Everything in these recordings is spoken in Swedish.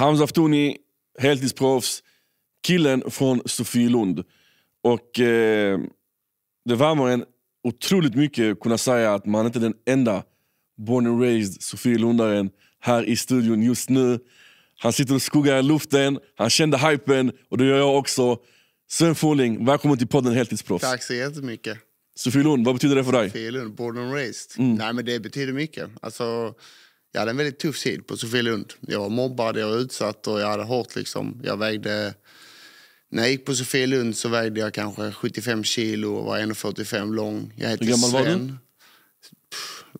Hamza Aftouni, heltidsproffs. Killen från Sofielund. Och eh, det värmer en otroligt mycket att kunna säga att man inte är den enda born and raised Sofielundaren här i studion just nu. Han sitter och skuggar i luften, han kände hypen och det gör jag också. Sven Forling, välkommen till podden Heltidsproffs. Tack så jättemycket. Sofielund, vad betyder det för dig? Sofielund, born and raised. Mm. Nej, men det betyder mycket. Alltså, jag hade en väldigt tuff tid på Sofielund. Jag var mobbad, jag var utsatt och jag hade hårt liksom. Jag vägde... När jag gick på Sofielund så vägde jag kanske 75 kilo och var 1,45 lång. Jag hette Hur gammal Sven. var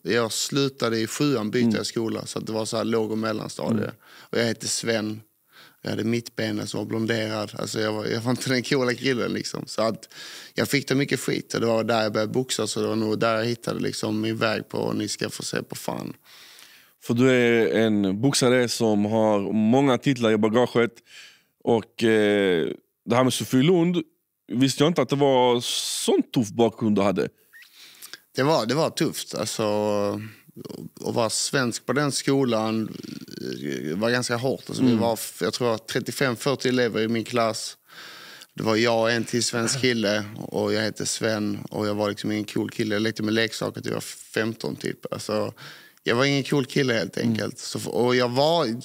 du? Jag slutade i sjuan, bytte mm. skola. Så det var så här låg och mellanstadiet. Mm. Och jag hette Sven. Jag hade mittbenen som var blonderad. Alltså jag, var, jag var inte den coola killen. Liksom. Så att jag fick det mycket skit. Och det var där jag började boxas och det var nog där jag hittade liksom min väg på Ni ska få se på fan. För du är en boxare som har många titlar i bagaget. Och eh, det här med Sofie Lund visste jag inte att det var sån tuff bakgrund du hade. Det var, det var tufft. Alltså, att vara svensk på den skolan eh, var ganska hårt. Alltså, mm. Vi var jag tror 35-40 elever i min klass. Det var jag en till svensk kille och jag hette Sven och jag var liksom ingen cool kille. Jag lekte med leksaker till jag var 15 typ. Alltså, jag var ingen cool kille helt mm. enkelt. Så, och jag, var,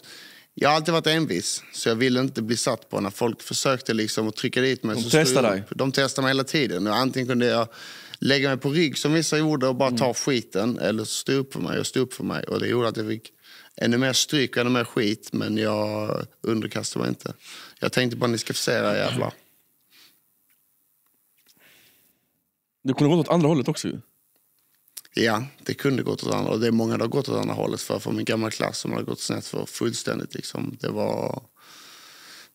jag har alltid varit envis, så jag ville inte bli satt på. När folk försökte liksom att trycka dit mig. De testade dig? De testade mig hela tiden. Och antingen kunde jag lägga mig på rygg som vissa gjorde och bara mm. ta skiten. Eller stå upp för mig och stå upp för mig. Och det gjorde att jag fick ännu mer stryk och ännu mer skit. Men jag underkastade mig inte. Jag tänkte bara ni ska få se era jävlar. Det kunde gått åt andra hållet också ju. Ja, det kunde gått åt andra och det är många det har gått åt andra hållet för. För min gamla klass som har gått snett för fullständigt. Liksom. Det, var,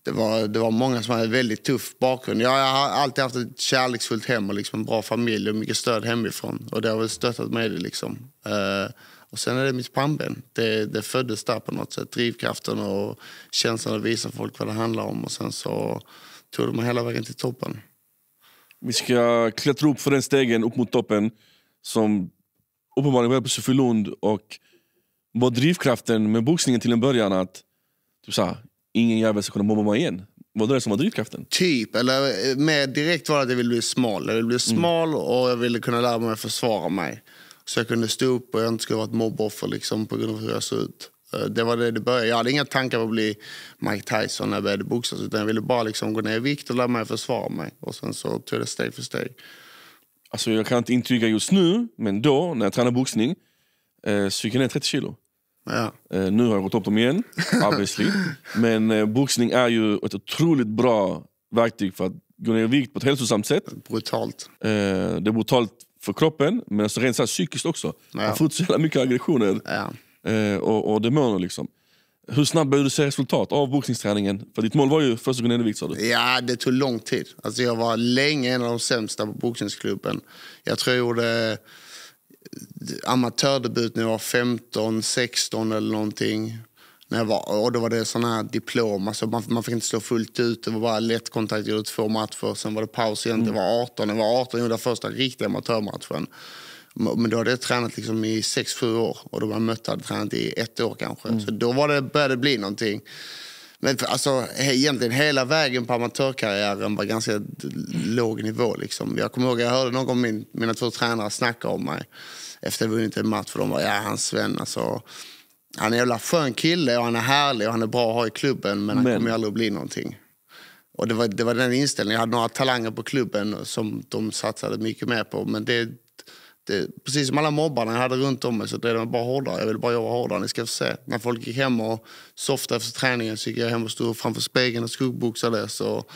det, var, det var många som hade en väldigt tuff bakgrund. Jag har alltid haft ett kärleksfullt hem och liksom en bra familj och mycket stöd hemifrån. Och det har väl stöttat mig. Det, liksom. Uh, och sen är det mitt pannben. Det, det föddes där på något sätt. Drivkraften och känslan att visa folk vad det handlar om. Och sen så tog det mig hela vägen till toppen. Vi ska klättra upp för den stegen upp mot toppen som uppenbarligen var jag på Sofielund och var drivkraften med boxningen till en början att typ så ingen jävel ska kunna mobba mig igen? Var det det som var drivkraften? Typ, eller eh, mer direkt var det att jag ville bli smal. Jag ville bli mm. smal mm. och jag ville kunna lära mig att försvara mig. Så jag kunde stå upp och jag inte skulle vara ett mobboffer liksom, på grund av hur jag såg ut. Eh, det var det det började. Jag hade inga tankar på att bli Mike Tyson när jag började boxas. Utan jag ville bara liksom gå ner i vikt och lära mig försvara mig. Och sen så tog det steg för steg. Alltså jag kan inte intyga just nu, men då när jag tränade boxning eh, så gick jag ner 30 kilo. Ja. Eh, nu har jag gått upp dem igen, obviously. Men eh, boxning är ju ett otroligt bra verktyg för att gå ner i vikt på ett hälsosamt sätt. Brutalt. Eh, det är brutalt för kroppen, men alltså rent så här psykiskt också. Ja. Man får ut så jävla mycket aggressioner. Ja. Eh, och, och demoner liksom. Hur snabbt började du se resultat av boxningsträningen? För ditt mål var ju första gången i vikt sa du. Ja, det tog lång tid. Alltså jag var länge en av de sämsta på boxningsklubben. Jag tror jag gjorde eh, amatördebut när jag var 15, 16 eller någonting. När jag var, och då var det sådana här diplom, alltså man, man fick inte slå fullt ut. Det var bara lättkontakt, jag gjorde två matcher, sen var det paus igen. Mm. Det var 18, jag var 18 jag gjorde första riktiga amatörmatchen. Men då hade jag tränat liksom i 6-7 år och de jag mötte hade tränat i ett år kanske. Mm. Så då var det, började det bli någonting. Men för, alltså, egentligen hela vägen på amatörkarriären var ganska låg nivå. Liksom. Jag kommer ihåg jag hörde någon av min, mina två tränare snacka om mig efter att jag vunnit en match. För de var ja han Sven alltså. Han är en jävla skön kille och han är härlig och han är bra att ha i klubben men, han men. kommer aldrig att bli någonting. Och det var, det var den inställningen. Jag hade några talanger på klubben som de satsade mycket mer på. Men det, det, eh, precis som alla mobbarna jag hade runt om mig så drev de bara hårdare. Jag ville bara jobba hårdare. Ni ska få se. När folk gick hem och softade efter träningen så gick jag hem och stod framför spegeln och skuggboxades och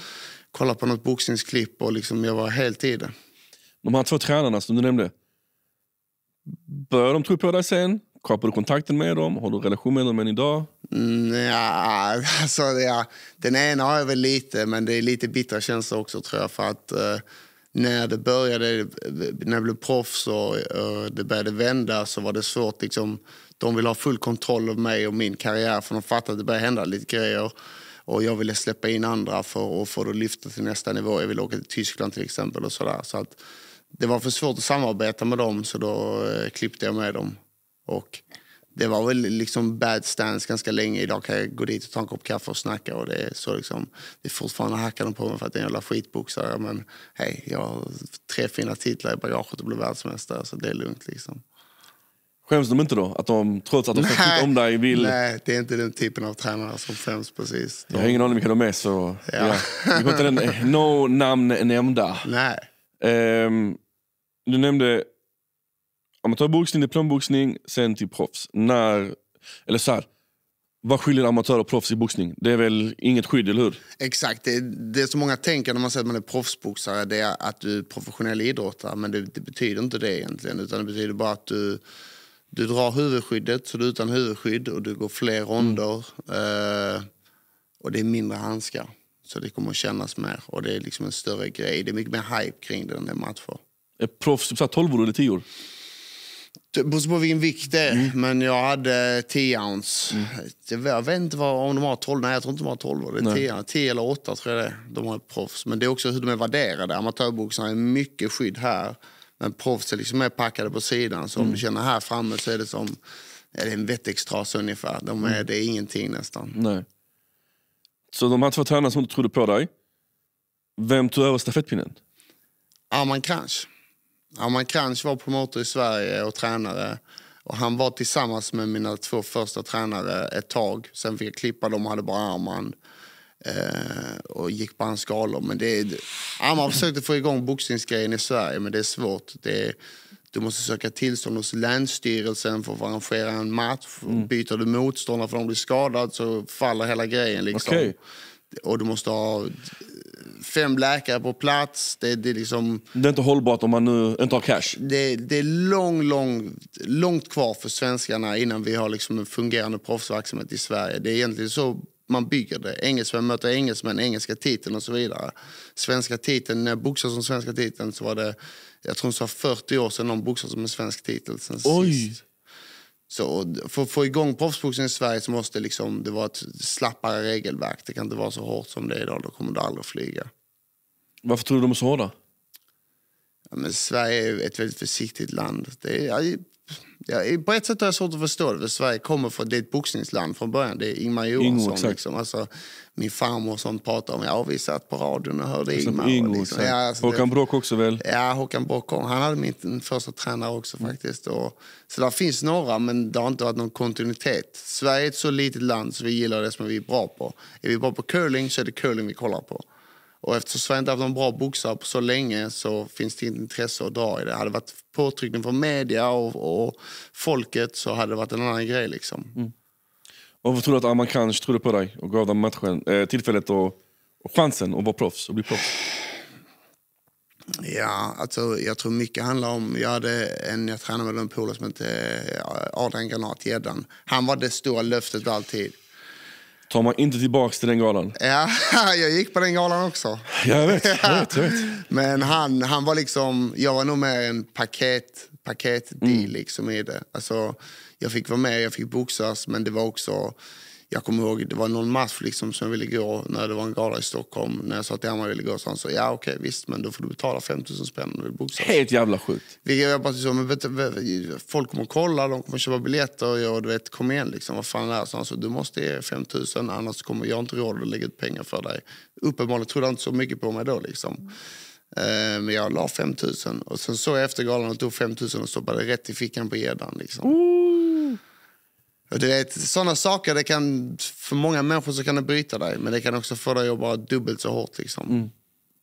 kollade på något boxningsklipp och liksom jag var helt i det. De här två tränarna som du nämnde, började de tro på dig sen? Kapar du kontakten med dem? Har du relation med dem än idag? Mm, ja, alltså, ja, den ena har jag väl lite, men det är lite bittra känslor också tror jag. För att... Eh, när det började, när jag blev proffs och det började vända så var det svårt. Liksom, de ville ha full kontroll över mig och min karriär för de fattade att det började hända lite grejer. Och jag ville släppa in andra för att få det att lyfta till nästa nivå. Jag ville åka till Tyskland till exempel och sådär. Så att det var för svårt att samarbeta med dem så då eh, klippte jag med dem. Och det var väl liksom bad stance ganska länge. Idag kan jag gå dit och ta en kopp kaffe och snacka och det är så liksom, det är fortfarande hackar de på mig för att jag är en jävla skitboxare. Men hej, jag har tre fina titlar i bagaget och blev världsmästare så det är lugnt liksom. Skäms de inte då? Att de, trots att de ska tycka om dig, vill... Nej, det är inte den typen av tränare som skäms precis. De... Jag har ingen aning om vilka de är så... Ja. Ja. den, no namn nämnda. Nej. Um, du nämnde om boxning, diplomboxning, sen till typ proffs. När, eller så här, vad skiljer amatör och proffs i boxning? Det är väl inget skydd, eller hur? Exakt. Det, det som många tänker när man säger att man är proffsboxare det är att du är professionell idrottare. Men det, det, betyder inte det egentligen. Utan det betyder bara att du, du drar huvudskyddet, så du är utan huvudskydd och du går fler mm. ronder. Mm. Eh, och det är mindre handskar. Så det kommer att kännas mer. Och det är liksom en större grej. Det är mycket mer hype kring det än är matcher. Är proffs typ 12 eller 10 år? Bosse Bovin vick det, mm. men jag hade 10 ounce. Mm. Jag vet inte vad, om de har 12, nej jag tror inte de har 12. Det är 10, 10 eller 8 tror jag det De har proffs. Men det är också hur de är värderade. Amatörboxarna är mycket skydd här. Men proffs är liksom mer packade på sidan. Så mm. om du mm. känner här framme så är det som är det en vettextrasa ungefär. De är, mm. Det är ingenting nästan. Nej. Så de här två tränarna som du trodde på dig, vem tog över stafettpinnen? Arman Kranch. Armand Kranj var promotor i Sverige och tränare. Och han var tillsammans med mina två första tränare ett tag. Sen fick jag klippa dem och hade bara Arman. Eh, och gick på hans skalor. Men det är, Arman försökte få igång boxningsgrejen i Sverige, men det är svårt. Det är, du måste söka tillstånd hos Länsstyrelsen för att få arrangera en match. Mm. Byter du motståndare för att de blir skadad så faller hela grejen. Liksom. Okay. Och du måste ha fem läkare på plats. Det, det, är liksom, det är inte hållbart om man nu inte har cash. Det, det är lång, lång, långt kvar för svenskarna innan vi har liksom en fungerande proffsverksamhet i Sverige. Det är egentligen så man bygger det. Engelsmän möter engelsmän, engelska titeln och så vidare. Svenska titeln, när jag boxades som svenska titeln så var det, jag tror det var 40 år sedan någon boxade som en svensk titel sen Oj. sist. Så för att få igång proffsboxningen i Sverige så måste liksom, det vara ett slappare regelverk. Det kan inte vara så hårt som det är idag, då kommer du aldrig flyga. Varför tror du de är så hårda? Ja, men Sverige är ett väldigt försiktigt land. Det är, Ja, på ett sätt har jag svårt att förstå det, för Sverige kommer från, det är ett boxningsland från början. Det är Ingmar Johansson. Ingo, liksom. alltså, min farmor som pratar om, ja vi satt på radion och hörde alltså, Ingmar. Ingo, liksom. ja, alltså, Håkan Brock också väl? Ja, Håkan Brock kom. Han hade min första tränare också mm. faktiskt. Och, så där finns några, men det har inte varit någon kontinuitet. Sverige är ett så litet land så vi gillar det som vi är bra på. Är vi bra på curling så är det curling vi kollar på. Och eftersom Sverige inte haft någon bra boxare på så länge så finns det intresse att dra i det. Hade det varit påtryckning från media och, och, folket så hade det varit en annan grej. Liksom. Mm. Varför tror du att Arman Kanj trodde på dig och gav dig matchen, eh, tillfället och, och chansen att vara proffs och bli proffs? Ja, alltså, jag tror mycket handlar om... Jag hade en jag tränade med en polare som hette eh, Adrian Granat Gäddan. Han var det stora löftet alltid tar man inte tillbaka till den galan. Ja, jag gick på den galan också. Jag vet, jag vet, jag vet. Men han, han var liksom, jag var nog mer en paket, paketdeal mm. liksom i det. Alltså, jag fick vara med, jag fick boxas, men det var också jag kommer ihåg, det var någon match liksom som jag ville gå när det var en gala i Stockholm. När jag sa till Hammar jag ville gå så han sa, ja okej okay, visst men då får du betala 5000 spänn om du vill boxas. Helt jävla sjukt. Vilket jag bara men vet, folk kommer kolla, de kommer köpa biljetter och jag, du vet, kom igen liksom, vad fan är det? Så han sa, du måste ge 5000 annars kommer jag inte råd att lägga ut pengar för dig. Uppenbarligen trodde han inte så mycket på mig då liksom. Eh, men jag la 5 000 och sen såg jag efter galan och tog 5 000 och stoppade rätt i fickan på gäddan. Liksom. Och du vet, sådana saker, det kan, för många människor så kan det bryta dig. Men det kan också få dig att jobba dubbelt så hårt. Liksom. Mm.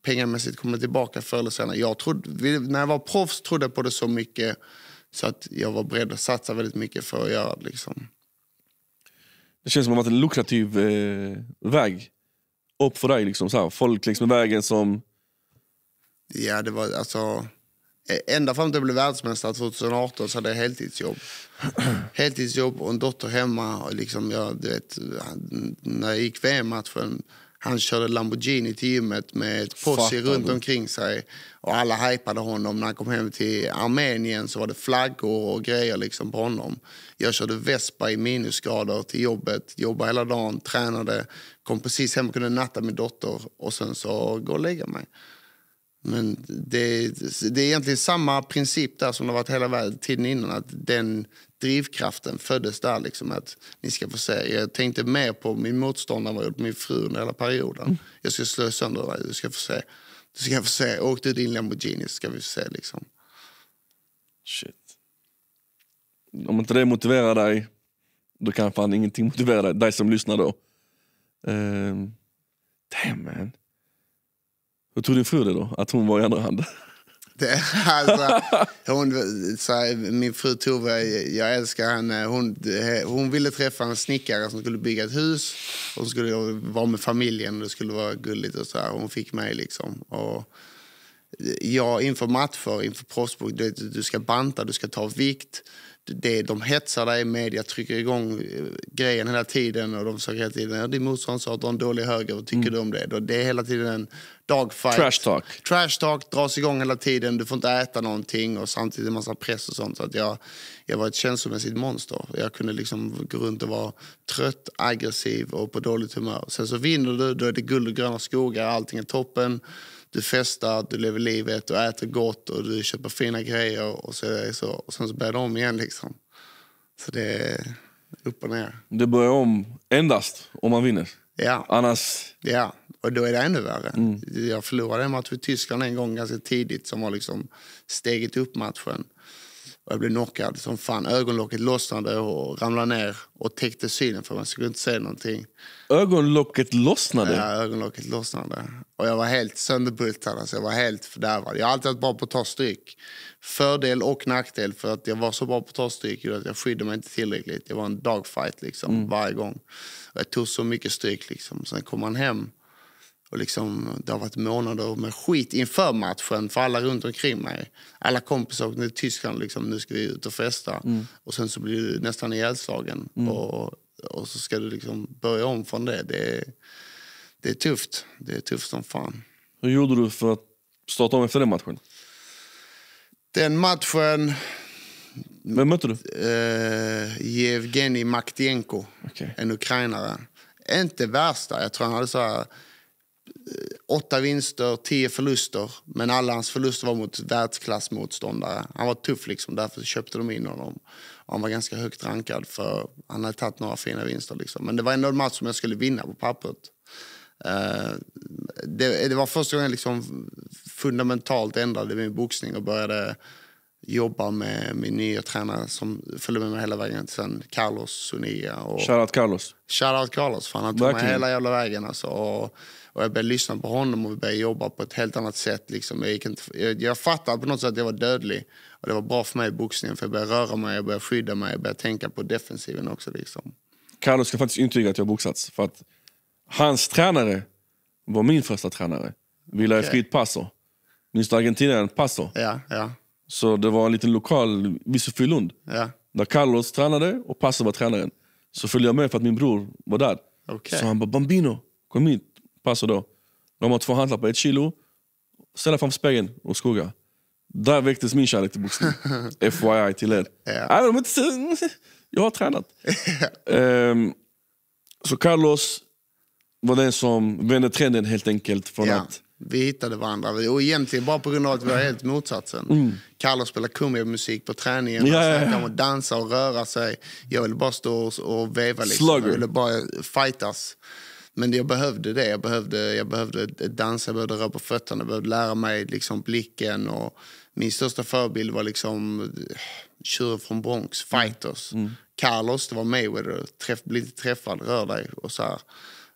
Pengamässigt kommer tillbaka förr eller senare. Jag trodde, när jag var proffs trodde jag på det så mycket så att jag var beredd att satsa väldigt mycket för att göra det. Liksom. Det känns som att det en lukrativ eh, väg upp för dig. Liksom, så här. Folk liksom vägen som... Ja, det var alltså... E- ända fram till jag blev världsmästare 2018 så hade jag heltidsjobb. heltidsjobb och en dotter hemma. Och liksom jag, du vet, när jag gick VM-matchen, han körde Lamborghini till gymmet med ett posse runt omkring sig. Och alla hypade honom. När han kom hem till Armenien så var det flaggor och grejer liksom på honom. Jag körde Vespa i minusgrader till jobbet, jobbade hela dagen, tränade. Kom precis hem och kunde natta min dotter och sen så gå och lägga mig. Men det, det är egentligen samma princip där som det varit hela tiden innan. Att den drivkraften föddes där. Liksom, att ni ska få se. Jag tänkte mer på min motståndare än min fru under hela perioden. Mm. Jag ska slå sönder dig, du ska få se. Du ska få se. Åk du din Lamborghini ska vi se. Liksom. Shit. Om inte det motiverar dig, då kan fan ingenting motivera dig, dig som lyssnar då. Um, damn man. Hur tog din fru det då? Att hon var i andra hand? Det, alltså, hon, så min fru Tove, jag älskar henne. Hon, hon ville träffa en snickare som skulle bygga ett hus. Hon skulle vara med familjen och det skulle vara gulligt. och så här. Hon fick mig liksom. Och jag inför matcher, inför proffsbox, du, du ska banta, du ska ta vikt. Det, de hetsar dig, media trycker igång eh, grejen hela tiden och de försöker hela tiden, ja, din motståndare att du har en dålig höger, vad tycker mm. du om det? Det är hela tiden en dogfight. Trash talk. Trash talk dras igång hela tiden, du får inte äta någonting och samtidigt en massa press och sånt. Så att jag, jag var ett känslomässigt monster. Jag kunde liksom gå runt och vara trött, aggressiv och på dåligt humör. Sen så vinner du, då är det guld och gröna skogar, allting är toppen. Du festar, du lever livet, du äter gott och du köper fina grejer. Och, så, så, och sen så börjar det om igen liksom. Så det är upp och ner. Det börjar om endast om man vinner? Ja. Annars... Ja, och då är det ännu värre. Mm. Jag förlorade en match för Tyskland en gång ganska tidigt som har liksom stegit upp matchen. Och jag blev knockad som fan. Ögonlocket lossnade och ramlade ner och täckte synen för man skulle inte se någonting. Ögonlocket lossnade? Ja, ögonlocket lossnade. Och jag var helt sönderbultad. Alltså jag var helt fördärvad. Jag har alltid varit bra på att ta stryk. Fördel och nackdel för att jag var så bra på att ta stryk att jag skydde mig inte tillräckligt. Jag var en dogfight liksom mm. varje gång. Och jag tog så mycket stryk liksom. Sen kom man hem och liksom, det har varit månader med skit inför matchen för alla runt omkring mig. Alla kompisar åkte Tyskland. Liksom, nu ska vi ut och festa. Mm. Och sen så blir du nästan ihjälslagen. Mm. Och, och så ska du liksom börja om från det. det. Är, det är tufft. Det är tufft som fan. Hur gjorde du för att starta om efter den matchen? Den matchen... Vem mötte du? Eh, Jevgenij Maktienko, okay. en ukrainare. Inte värsta. Jag tror han hade så här Eh, åtta vinster, tio förluster. Men alla hans förluster var mot världsklassmotståndare. Han var tuff liksom, därför köpte de in honom. han var ganska högt rankad för han hade tagit några fina vinster. Liksom. Men det var ändå en match som jag skulle vinna på pappret. Eh, det, det, var första gången jag liksom fundamentalt ändrade min boxning och började jobbar med min nya tränare som följde med mig hela vägen sen, Carlos Sonia. Och... Shoutout Carlos. Shoutout Carlos, fan han tog Verkligen. mig hela jävla vägen alltså. Och, och jag började lyssna på honom och vi började jobba på ett helt annat sätt. Liksom. Jag, inte, jag, jag fattade på något sätt att jag var dödlig. Och det var bra för mig i boxningen för jag började röra mig, jag började skydda mig, jag började tänka på defensiven också. Liksom. Carlos ska faktiskt intyga att jag boxats. För att hans tränare var min första tränare. Villa okay. Frid Passo. Minns du argentinaren Passo? Ja, ja. Så det var en liten lokal Visofylund. Ja. Där Carlos tränade och Passo var tränaren. Så följde jag med för att min bror var där. Okay. Så han bara, Bambino, kom hit. Passo då. De har två handlar på ett kilo. Ställa framför spegeln och skugga. Där väcktes min kärlek till boxning. FYI till er. Ja. Äh, jag har tränat. um, så Carlos var den som vände trenden helt enkelt. från ja. att vi hittade varandra. Och egentligen bara på grund av att vi var helt motsatsen. Mm. Kalle spelar kumbamusik på träningen, ja, yeah, yeah. och dansa och röra sig. Jag ville bara stå och veva. Liksom. Jag ville bara fightas. Men jag behövde det. Jag behövde, jag behövde dansa, jag behövde röra på fötterna, jag behövde lära mig liksom, blicken. Och min största förebild var liksom eh, tjuren från Bronx, mm. fighters. Mm. Carlos, det var Mayweather. Träff, bli inte träffad, rör dig. Och så här.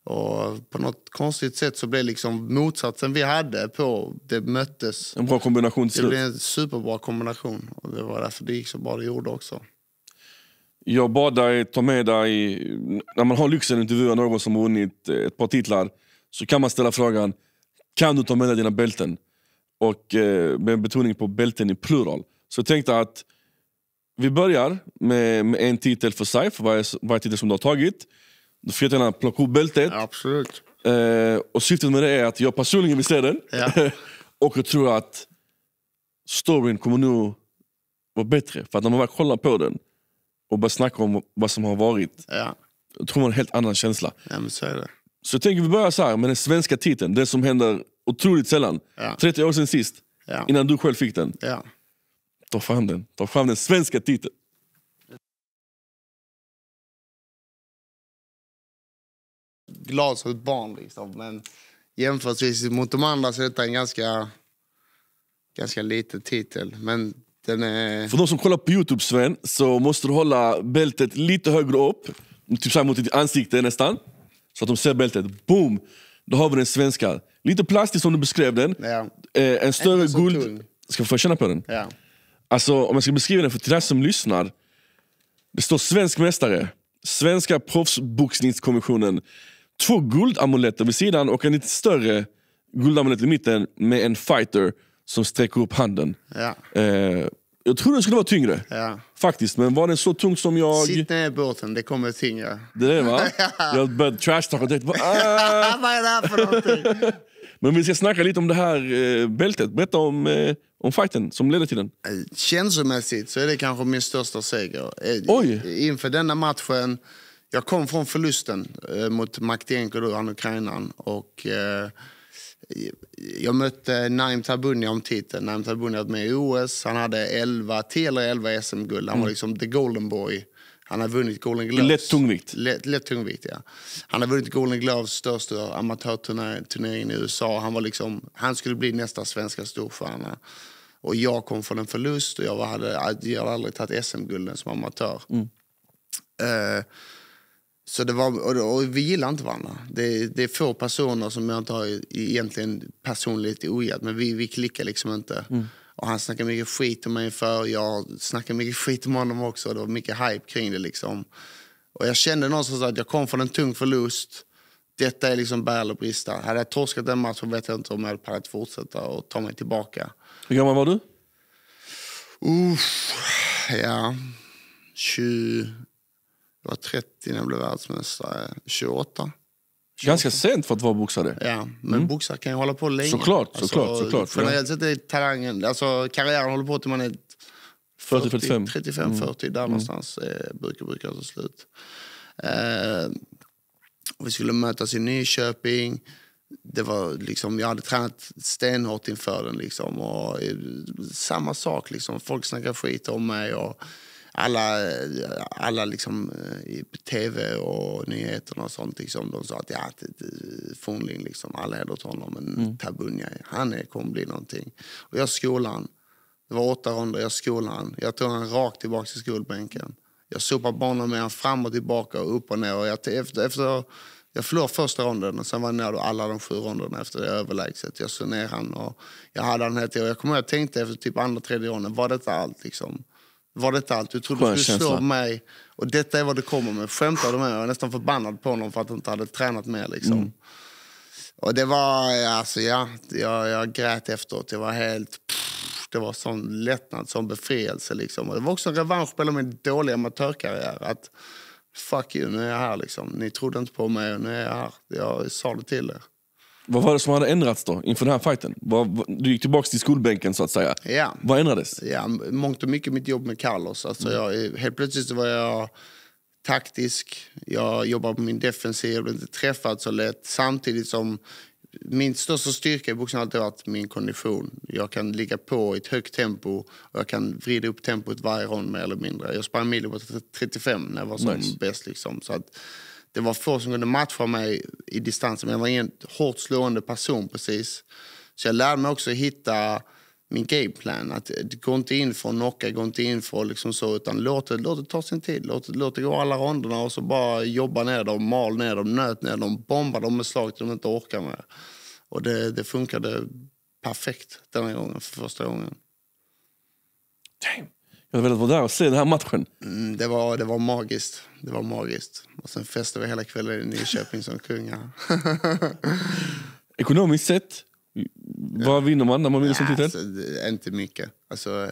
Och på något konstigt sätt så blev liksom motsatsen vi hade på, det möttes. En bra kombination Det blev en superbra kombination. Och det var därför det gick så bra det gjorde också. Jag bad dig ta med dig, när man har lyxen att intervjua någon som vunnit eh, ett par titlar, så kan man ställa frågan, kan du ta med dig dina bälten? Och eh, med betoning på bälten i plural. Så jag tänkte att vi börjar med, med en titel för sig, för varje, varje titel som du har tagit. Då får gärna plocka upp bältet. Absolut. Eh, och syftet med det är att jag personligen vill se den. Ja. och jag tror att storyn kommer nog vara bättre. För att när man väl kollar på den och börjar snacka om vad som har varit. Ja. Jag tror man en helt annan känsla. Ja, men så, är det. så jag tänker vi börjar så här med den svenska titeln. Det som händer otroligt sällan. Ja. 30 år sedan sist. Ja. Innan du själv fick den. Ja. Ta fram den. Ta fram den svenska titeln. glad som ett barn. Liksom. Men jämfört mot de andra så är detta en ganska, ganska liten titel. Men är... För de som kollar på Youtube, Sven, så måste du hålla bältet lite högre upp. Typ så mot ditt ansikte nästan. Så att de ser bältet. Boom! Då har vi den svenska. Lite plastig som du beskrev den. Ja. Eh, en större guld... Tung. Ska jag få känna på den? Ja. Alltså, om jag ska beskriva den för till dig som lyssnar. Det står svensk mästare. Svenska proffsboxningskommissionen två guldamuletter vid sidan och en lite större guldamulett i mitten med en fighter som sträcker upp handen. Ja. Eh, jag trodde den skulle vara tyngre. Ja. Faktiskt, men var den så tung som jag... Sitt ner i båten, det kommer tyngre. Det är va? jag började trashtalka direkt. Vad är det här för någonting? men vi ska snacka lite om det här eh, bältet. Berätta om, eh, om fighten som ledde till den. Eh, känslomässigt så är det kanske min största seger. Eh, Oj. Inför denna matchen jag kom från förlusten eh, mot Maktienko, då, han ukrainaren. eh, jag mötte Naim Tabunia om titeln. Naim Tabunia var med i OS. Han hade 11, 10 eller 11 SM-guld. Han var mm. liksom the golden boy. Han har vunnit Golden Gloves. Lätt tungvikt. Lätt, lätt tungvikt, ja. Han har vunnit Golden Gloves, största amatörturneringen i USA. Han, var liksom, han skulle bli nästa svenska storstjärna. Och jag kom från en förlust och jag hade, jag hade aldrig tagit SM-gulden som amatör. Mm. Uh, så det var, och vi gillar inte varandra. Det, det är få personer som jag inte har egentligen personligt ogillat, men vi, vi klickar liksom inte. Mm. Och han snackar mycket skit om mig för jag snackar mycket skit om honom också. Det var mycket hype kring det. Liksom. Och jag kände någonstans att jag kom från en tung förlust. Detta är liksom bär eller brista. Hade jag torskat den matchen vet jag inte om jag hade pallat fortsätta och ta mig tillbaka. Hur gammal var du? Uff, ja... 20... Jag var 30 när jag blev världsmästare, 28. 28. Ganska sent för att vara boxare. Ja, men mm. boxare kan ju hålla på länge. Såklart, alltså, såklart, såklart. Generellt sett är talangen, alltså karriären håller på till man är 40, 35. 35, 40. Mm. Där mm. någonstans eh, brukar, brukar ta slut. Eh, vi skulle mötas i Nyköping. Det var liksom, jag hade tränat stenhårt inför den. Liksom, och, eh, samma sak, liksom. folk snackade skit om mig. Och, alla, eh, alla liksom eh, i tv och nyheterna och sånt, liksom, de sa att ja, eh, Fornling, liksom, alla heder åt honom, men mm. Tabunja, han är, kommer bli någonting. Och jag skolan, det var åtta ronder, jag skolan, jag tog han rakt tillbaka till skolbänken. Jag sopade banan med honom fram och tillbaka och upp och ner. Och jag, efter, efter, jag förlorade första ronden och sen var jag ner alla de sju ronderna efter det överlägset. Jag slog ner han och jag hade han hela Jag kommer ihåg jag tänkte efter typ andra, tredje ronden, var detta allt liksom? Var detta allt? Du trodde du skulle slå mig och detta är vad du kommer med. Skämtar du med Jag var nästan förbannad på honom för att han inte hade tränat mer. Liksom. Mm. Och det var, alltså ja, jag, jag grät efteråt. Det var helt, pff, det var sån lättnad, sån befrielse liksom. Och det var också en revansch på min dåliga amatörkarriär. Att fuck you, nu är jag här liksom. Ni trodde inte på mig och nu är jag här. Jag sa det till er. Vad var det som hade ändrats då inför den här fighten? Du gick tillbaka till skolbänken så att säga. Ja. Vad ändrades? Ja, mångt och mycket mitt jobb med Carlos. Alltså jag, helt plötsligt var jag taktisk, jag jobbade på min defensiv, jag blev inte träffad så lätt. Samtidigt som min största styrka i boxning har alltid varit min kondition. Jag kan ligga på i ett högt tempo och jag kan vrida upp tempot varje rond mer eller mindre. Jag sprang milo på 35 när jag var som nice. bäst. Liksom. Så att, det var få som kunde matcha mig i distansen, men jag var ingen hårt slående person precis. Så jag lärde mig också hitta min gameplan. Att gå inte in för att knocka, gå inte in för att liksom så, utan låt det, låt det ta sin tid. Låt, låt det gå alla ronderna och så bara jobba ner dem, mal ner dem, nöt ner dem, bomba dem med slag till de inte orkar med. Och det, det funkade perfekt denna gången, för första gången. Damn. Jag vill vara där och se den här matchen. Mm, det, var, det var magiskt. Det var magiskt. Och sen festade vi hela kvällen i Nyköping som kungar. Ekonomiskt sett, vad vinner man när man vinner ja, som titel? Alltså, inte mycket. Alltså,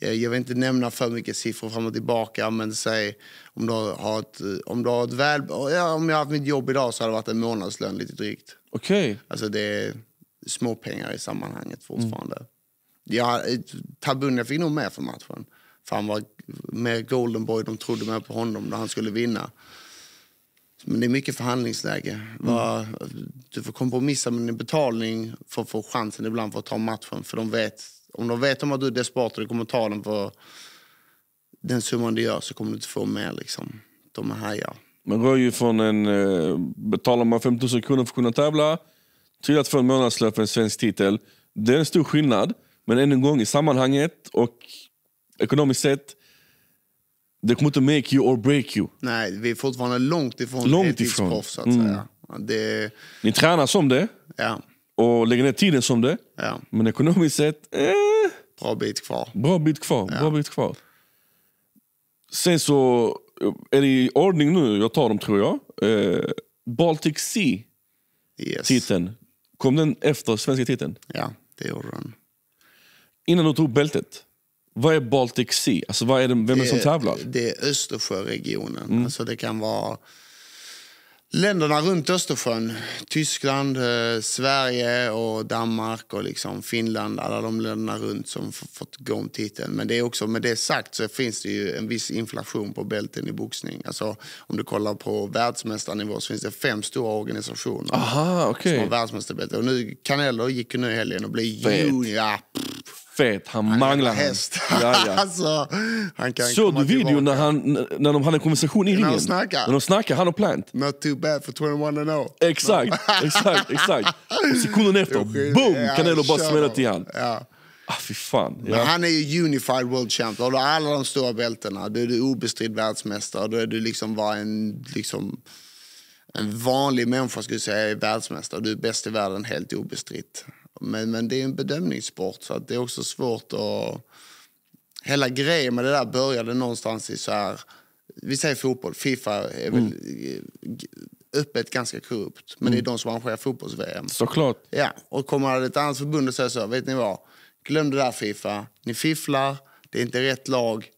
eh, jag, vill inte nämna för mycket siffror fram och tillbaka, men säg om du har ett, eh, om du har ett väl... Ja, om jag hade haft mitt jobb idag så hade det varit en månadslön lite drygt. Okej. Okay. Alltså det är småpengar i sammanhanget fortfarande. Mm. Ja, Tabunja fick nog med för matchen. För han var med Golden Boy, de trodde mer på honom när han skulle vinna. Men det är mycket förhandlingsläge. Mm. Du får kompromissa med din betalning för att få chansen ibland för att ta matchen. För de vet, om de vet om att du är desperat och du kommer ta den för den summan du gör så kommer du inte få mer. Liksom. De är hajar. Man går ju från en... Eh, betalar man 5 000 kronor för att kunna tävla till att få en månadslön för en svensk titel. Det är en stor skillnad. Men än en gång, i sammanhanget och ekonomiskt sett, det kommer inte make you or break you. Nej, vi är fortfarande långt ifrån långt ifrån. så att mm. säga. Det... Ni tränar som det ja. och lägger ner tiden som det. Ja. Men ekonomiskt sett, eh... Bra bit kvar. Bra bit kvar. Ja. Bra bit kvar. Sen så eh, är det i ordning nu, jag tar dem tror jag. Eh, Baltic Sea-titeln. Yes. Kom den efter svenska titeln? Ja, det gjorde den. Innan du tog bältet, vad är Baltic Sea? Alltså vad är det, vem är det, som tävlar? Det är Östersjöregionen. Mm. Alltså det kan vara länderna runt Östersjön. Tyskland, eh, Sverige och Danmark och liksom Finland. Alla de länderna runt som fått gå om titeln. Men det är också, med det sagt så finns det ju en viss inflation på bälten i boxning. Alltså, om du kollar på världsmästarnivå så finns det fem stora organisationer Aha, okay. som har världsmästarbälten. Och nu, Canelo gick ju nu i helgen och blev junior fet, han, han manglar han. Ja, ja. alltså, han kan Såg du videon när, han, när de hade en konversation i när ringen? De snackar. När de snackar, han och Plant. Not too bad for 21 and 0. Exakt, exakt, exakt. Och sekunden efter, boom, ja, Canelo bara smäller till han. Ja. Ah, fy fan. Men Han är ju unified world champ. Då har du alla de stora bältena. Då är du obestridd världsmästare. Då är du liksom bara en... Liksom, en vanlig människa skulle säga är världsmästare. Du är bäst i världen helt obestritt. Men, men det är en bedömningssport så att det är också svårt att... Hela grejen med det där började någonstans i så här... Vi säger fotboll, Fifa är väl mm. öppet ganska korrupt. Men mm. det är mm. de som arrangerar fotbolls-VM. Såklart. Ja, och kommer ett annat förbund och säger så, vet ni vad? Glöm det där Fifa. Ni fifflar, det är inte rätt lag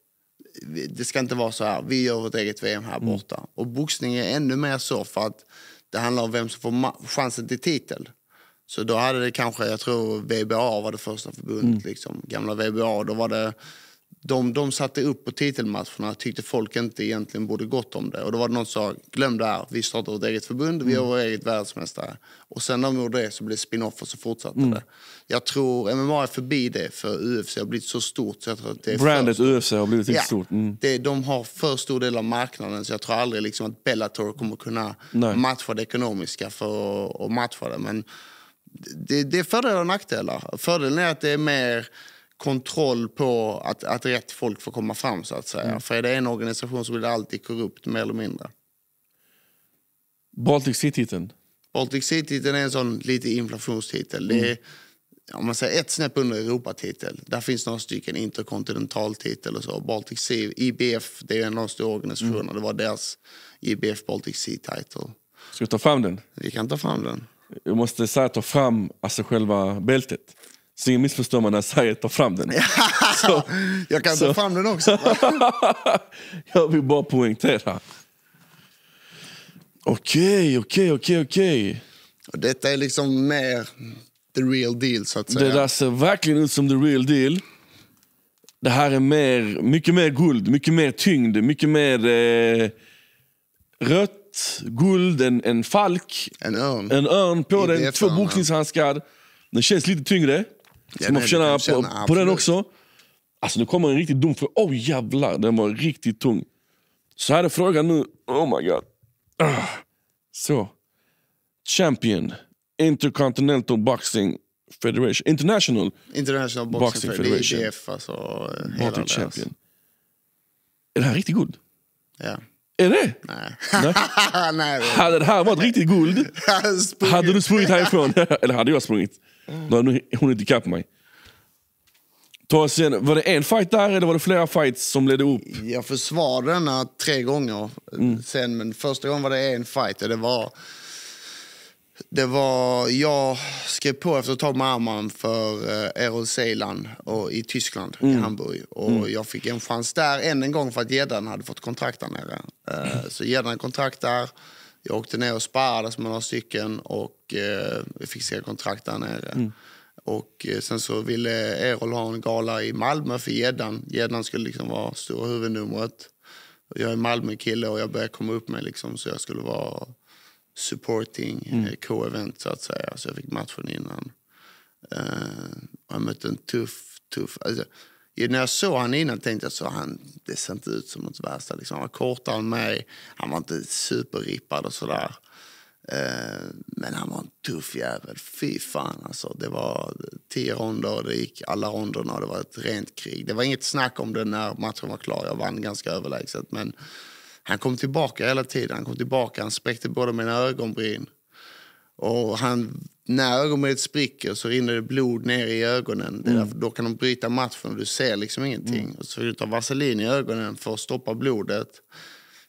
det ska inte vara så här, vi gör vårt eget VM här mm. borta. Mm. Och boxning är ännu mer så för att det handlar om vem som får chansen till titel. Så då hade det kanske, jag tror VBA var det första förbundet, mm. liksom. gamla VBA. Då var det, de, de satte upp på titelmatcherna, tyckte folk inte egentligen borde gått om det. Och då var det någon som sa, glöm det här, vi startar vårt eget förbund, vi är mm. vår eget världsmästare. Och sen när de gjorde det så blev det spin-off och så fortsatte mm. det. Jag tror MMA är förbi det för UFC har blivit så stort. Så jag tror att det är Brandet för... UFC har blivit ja, stort. Mm. Det, de har för stor del av marknaden så jag tror aldrig liksom att Bellator kommer kunna Nej. matcha det ekonomiska för att matcha det. Men det, det är fördelar och nackdelar. Fördelen är att det är mer kontroll på att, att rätt folk får komma fram. så att säga. Mm. För är det en organisation så blir det alltid korrupt, mer eller mindre. Baltic Sea-titeln? Baltic Sea-titeln är en sån lite inflationstitel. Mm. Det är, om man säger ett snäpp under Europatitel. Där finns några stycken interkontinentaltitel och så. Baltic Sea, IBF, det är en av de stora organisationerna. Mm. Det var deras IBF Baltic Sea-titel. Ska vi ta fram den? Vi kan ta fram den. Jag måste säga ta fram alltså, själva bältet. Så ingen missförstår mig när jag säger ta fram den. så, jag kan så. ta fram den också. jag vill bara poängtera. Okej, okay, okej, okay, okej, okay, okej. Okay. Detta är liksom mer the real deal så att säga. Det där ser verkligen ut som the real deal. Det här är mer, mycket mer guld, mycket mer tyngd, mycket mer eh, rött guld, en, en falk, en örn, en örn på den, två boxningshandskar. Den känns lite tyngre. Så ja, man får känna, på, på den också. Alltså nu kommer en riktigt dum fråga. Åh oh, jävlar, den var riktigt tung. Så här är frågan nu. Oh my god. Ah. Så. Champion. Intercontinental Boxing Federation. International, International Boxing, Boxing Federation. IBF e alltså. Hela champion. Är det här riktigt guld? Ja. Är det? Nej. Nej. Nej. Hade det här varit riktigt guld hade du sprungit härifrån. Eller hade jag sprungit. Då hade hon inte ikapp mig. Ta sen, var det en fight där eller var det flera fights som ledde upp? Jag försvarade denna tre gånger. Mm. Sen, men första gången var det en fight. Och det var... Det var, jag skrev på efter ett tag med Arman för Erol eh, Ceylan i Tyskland, mm. i Hamburg. Och mm. Jag fick en chans där än en gång för att gäddan hade fått kontrakt där nere. Eh, mm. Så gäddan kontrakt där. Jag åkte ner och sparades med några stycken och eh, fick se kontrakt där nere. Mm. Och eh, sen så ville Erol ha en gala i Malmö för gäddan. Gäddan skulle liksom vara stora huvudnumret. Jag är Malmö-kille och jag började komma upp med liksom, så jag skulle vara supporting eh, mm. co-event så att säga. Så jag fick matchen innan. Uh, jag mötte en tuff, tuff... Alltså, när jag såg honom innan tänkte jag så han det ser inte ut som något värsta. Liksom. Han var kortare än mig, han var inte superrippad och sådär. Uh, men han var en tuff jävel. Fy fan alltså. Det var tio ronder, det gick alla ronderna och det var ett rent krig. Det var inget snack om det när matchen var klar. Jag vann ganska överlägset. Men han kom tillbaka hela tiden. Han kom tillbaka, han spräckte båda mina ögonbryn. Och han, när ögonbrynet spricker så rinner det blod ner i ögonen. Mm. Därför, då kan de bryta matchen och du ser liksom ingenting. Mm. Och så fick du ta vaselin i ögonen för att stoppa blodet.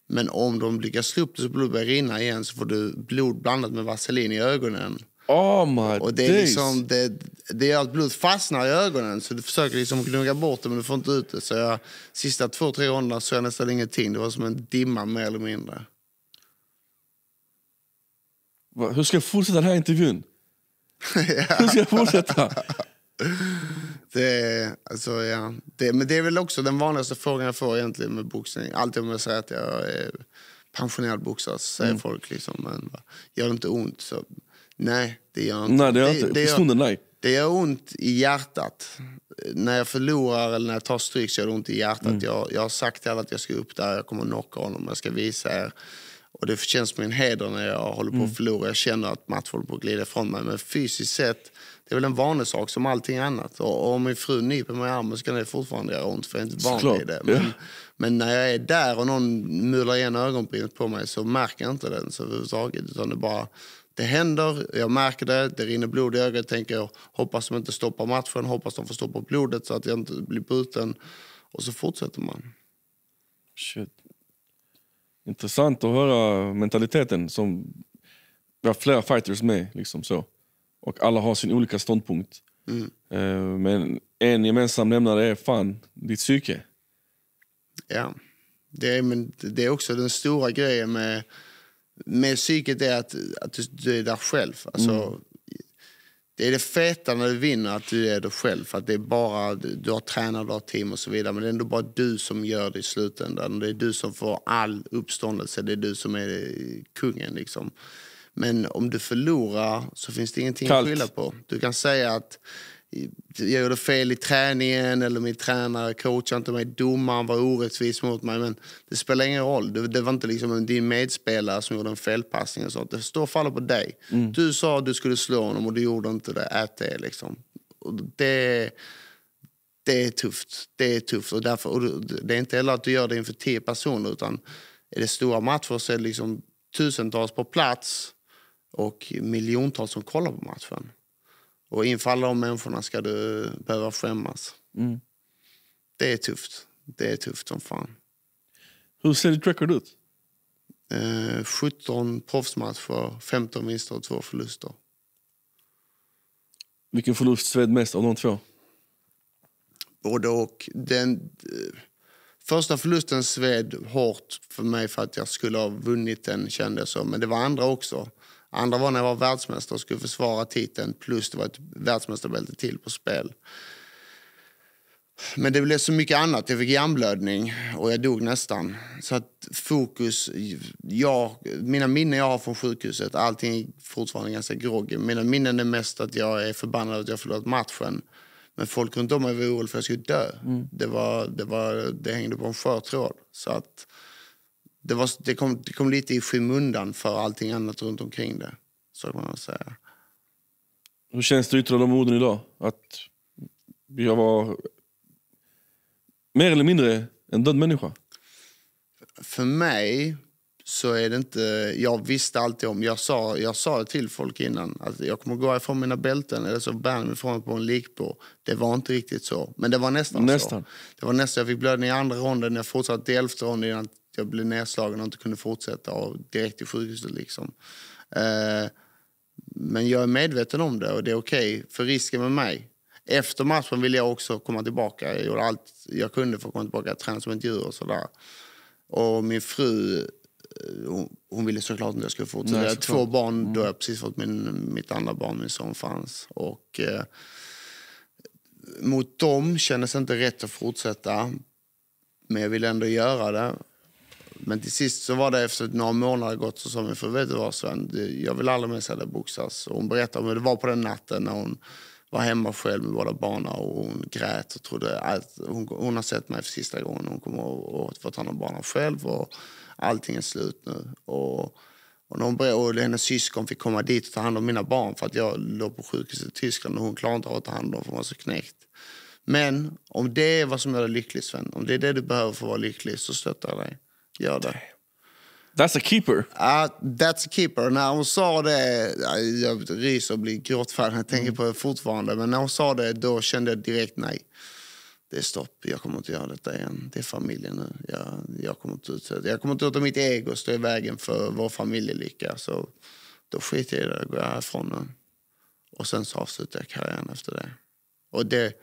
Men om de lyckas slå upp det så blodet börjar rinna igen så får du blod blandat med vaselin i ögonen. Oh my och det, är liksom, det, det är att blod fastnar i ögonen så du försöker liksom gnugga bort det men du får inte ut det. Så jag, sista två, tre runderna såg jag nästan ingenting. Det var som en dimma mer eller mindre. Va? Hur ska jag fortsätta den här intervjun? ja. Hur ska jag fortsätta? det, alltså, ja. det, men det är väl också den vanligaste frågan jag får egentligen med boxning. Alltid om jag säger att jag är pensionerad boxare så säger mm. folk liksom, men gör det inte ont? Så Nej, det gör inte. Nej, det gör inte. Det, det, stunden, nej. det gör ont i hjärtat. När jag förlorar eller när jag tar stryk så gör det ont i hjärtat. Mm. Jag, jag har sagt till alla att jag ska upp där, jag kommer att knocka honom, jag ska visa er. Och det känns som en heder när jag håller på att mm. förlora. Jag känner att matchen håller på att glida ifrån mig. Men fysiskt sett, det är väl en vanlig sak som allting annat. Och om min fru nyper mig i armen så kan det fortfarande göra ont för jag är inte van vid det. Men, yeah. men, när jag är där och någon mular igen ögonbrynet på mig så märker jag inte den överhuvudtaget. Utan det bara det händer, jag märker det, det rinner blod i ögat. Jag Tänker jag, hoppas de inte stoppar matchen, hoppas de får stoppa blodet så att jag inte blir buten. Och så fortsätter man. Shit. Intressant att höra mentaliteten som vi har flera fighters med. Liksom så. Och alla har sin olika ståndpunkt. Mm. Eh, men en gemensam nämnare är fan ditt psyke. Ja, det är, men det är också den stora grejen med med psyket är att, att du, du är där själv. Alltså, mm. Det är det feta när du vinner, att du är dig själv. För att det är bara, du har tränare, du har team och så vidare. Men det är ändå bara du som gör det i slutändan. Det är du som får all uppståndelse. Det är du som är kungen. Liksom. Men om du förlorar så finns det ingenting Kallt. att skylla på. Du kan säga att jag gjorde fel i träningen eller min tränare coachade inte mig, domaren var orättvis mot mig. Men det spelar ingen roll. Det, det var inte liksom din medspelare som gjorde en felpassning. Och sånt. Det står och faller på dig. Mm. Du sa att du skulle slå honom och du gjorde inte det. Ät det liksom. Och det, det är tufft. Det är tufft. Och därför, och det är inte heller att du gör det inför tio personer. utan Är det stora matcher så är det liksom tusentals på plats och miljontals som kollar på matchen. Och inför alla de människorna ska du behöva skämmas. Mm. Det är tufft. Det är tufft som fan. Hur ser ditt record ut? Eh, 17 proffsmatcher, 15 vinster och 2 förluster. Vilken förlust sved mest av de två? Både och. Den, första förlusten sved hårt för mig för att jag skulle ha vunnit den kändes som. Men det var andra också. Andra var när jag var världsmästare och skulle försvara titeln plus det var ett världsmästarbälte till på spel. Men det blev så mycket annat. Jag fick hjärnblödning och jag dog nästan. Så att fokus... Jag, mina minnen jag har från sjukhuset, allting är fortfarande ganska groggy. Mina minnen är mest att jag är förbannad att jag förlorat matchen. Men folk runt om mig var oroliga för att jag skulle dö. Mm. Det, var, det, var, det hängde på en skör tråd. Så att, det, var, det, kom, det kom lite i skymundan för allting annat runt omkring det. Så kan man säga. Hur känns det att yttra de orden idag? Att jag var mer eller mindre en död människa? För mig så är det inte... Jag visste alltid om... Jag sa, jag sa till folk innan att jag kommer gå ifrån mina bälten eller så bär mig ifrån på en likbå. Det var inte riktigt så, men det var nästan, nästan. så. Det var nästan. Jag fick blödning i andra ronden, jag fortsatte i elfte ronden innan jag blev nedslagen och inte kunde fortsätta och direkt till sjukhuset. Liksom. Eh, men jag är medveten om det och det är okej, okay, för risken med mig. Efter matchen ville jag också komma tillbaka. Jag gjorde allt jag kunde för att komma tillbaka. Jag tränade som ett djur och sådär. Och min fru, eh, hon, ville såklart inte att jag skulle fortsätta. jag har två barn mm. då jag precis fått min, mitt andra barn, min son fanns. Och, eh, mot dem kändes det inte rätt att fortsätta. Men jag ville ändå göra det. Men till sist så var det efter några månader gått så sa min fru, vet du vad Sven, jag vill aldrig mer se dig boxas. Och hon berättade om hur det var på den natten när hon var hemma själv med båda barnen och hon grät och trodde att hon, hon har sett mig för sista gången. Hon kommer att få ta hand om barnen själv och allting är slut nu. Och, och, hon började, och hennes syskon fick komma dit och ta hand om mina barn för att jag låg på sjukhus i Tyskland och hon klarade inte av att ta hand om dem för hon var så knäckt. Men om det är vad som gör dig lycklig Sven, om det är det du behöver för att vara lycklig så stöttar jag dig. Gör det. That's a keeper. Uh, that's a keeper. När hon sa det, jag ryser och blir gråtfärdig jag tänker på det fortfarande, men när hon sa det då kände jag direkt nej. Det är stopp, jag kommer inte göra detta igen. Det är familjen nu. Jag, jag, kommer, inte ut, jag kommer inte låta mitt ego stå i vägen för vår familjelycka. Så då skiter jag i det och går härifrån nu. Och sen så avslutar jag karriären efter det. Och det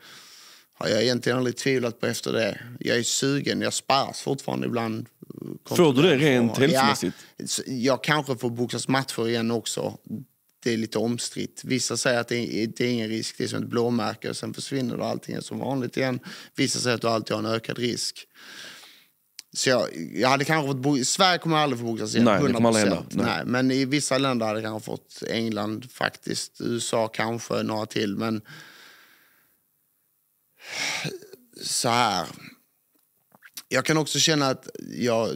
har jag egentligen aldrig tvivlat på efter det. Jag är sugen, jag sparras fortfarande ibland Får du det rent hälsomässigt? Ja, jag kanske får boxas matcher igen också. Det är lite omstritt. Vissa säger att det är, det är ingen risk, det är som ett blåmärke och sen försvinner det allting som vanligt igen. Vissa säger att du alltid har en ökad risk. Så jag, jag hade kanske fått bo- Sverige kommer aldrig få boxas igen, Nej, 100%. Det kommer aldrig hända. Nej. Nej. men i vissa länder hade jag kanske fått England faktiskt, USA kanske, några till. Men så här jag kan också känna att jag,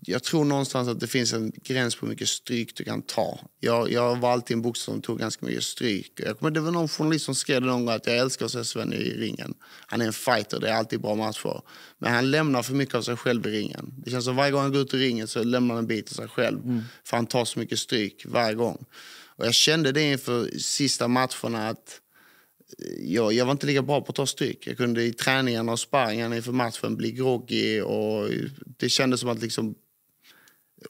jag tror någonstans att det finns en gräns på hur mycket stryk du kan ta. Jag, jag var alltid en boxare som tog ganska mycket stryk. Jag kommer, det var någon journalist som skrev någon gång att jag älskar att se Sven i ringen. Han är en fighter, det är alltid bra matcher. Men han lämnar för mycket av sig själv i ringen. Det känns som varje gång han går ut i ringen så lämnar han en bit av sig själv. Mm. För han tar så mycket stryk varje gång. Och jag kände det inför sista matcherna att jag, jag var inte lika bra på att ta stryk. Jag kunde i träningarna och sparringarna inför matchen bli groggy och det kändes som att liksom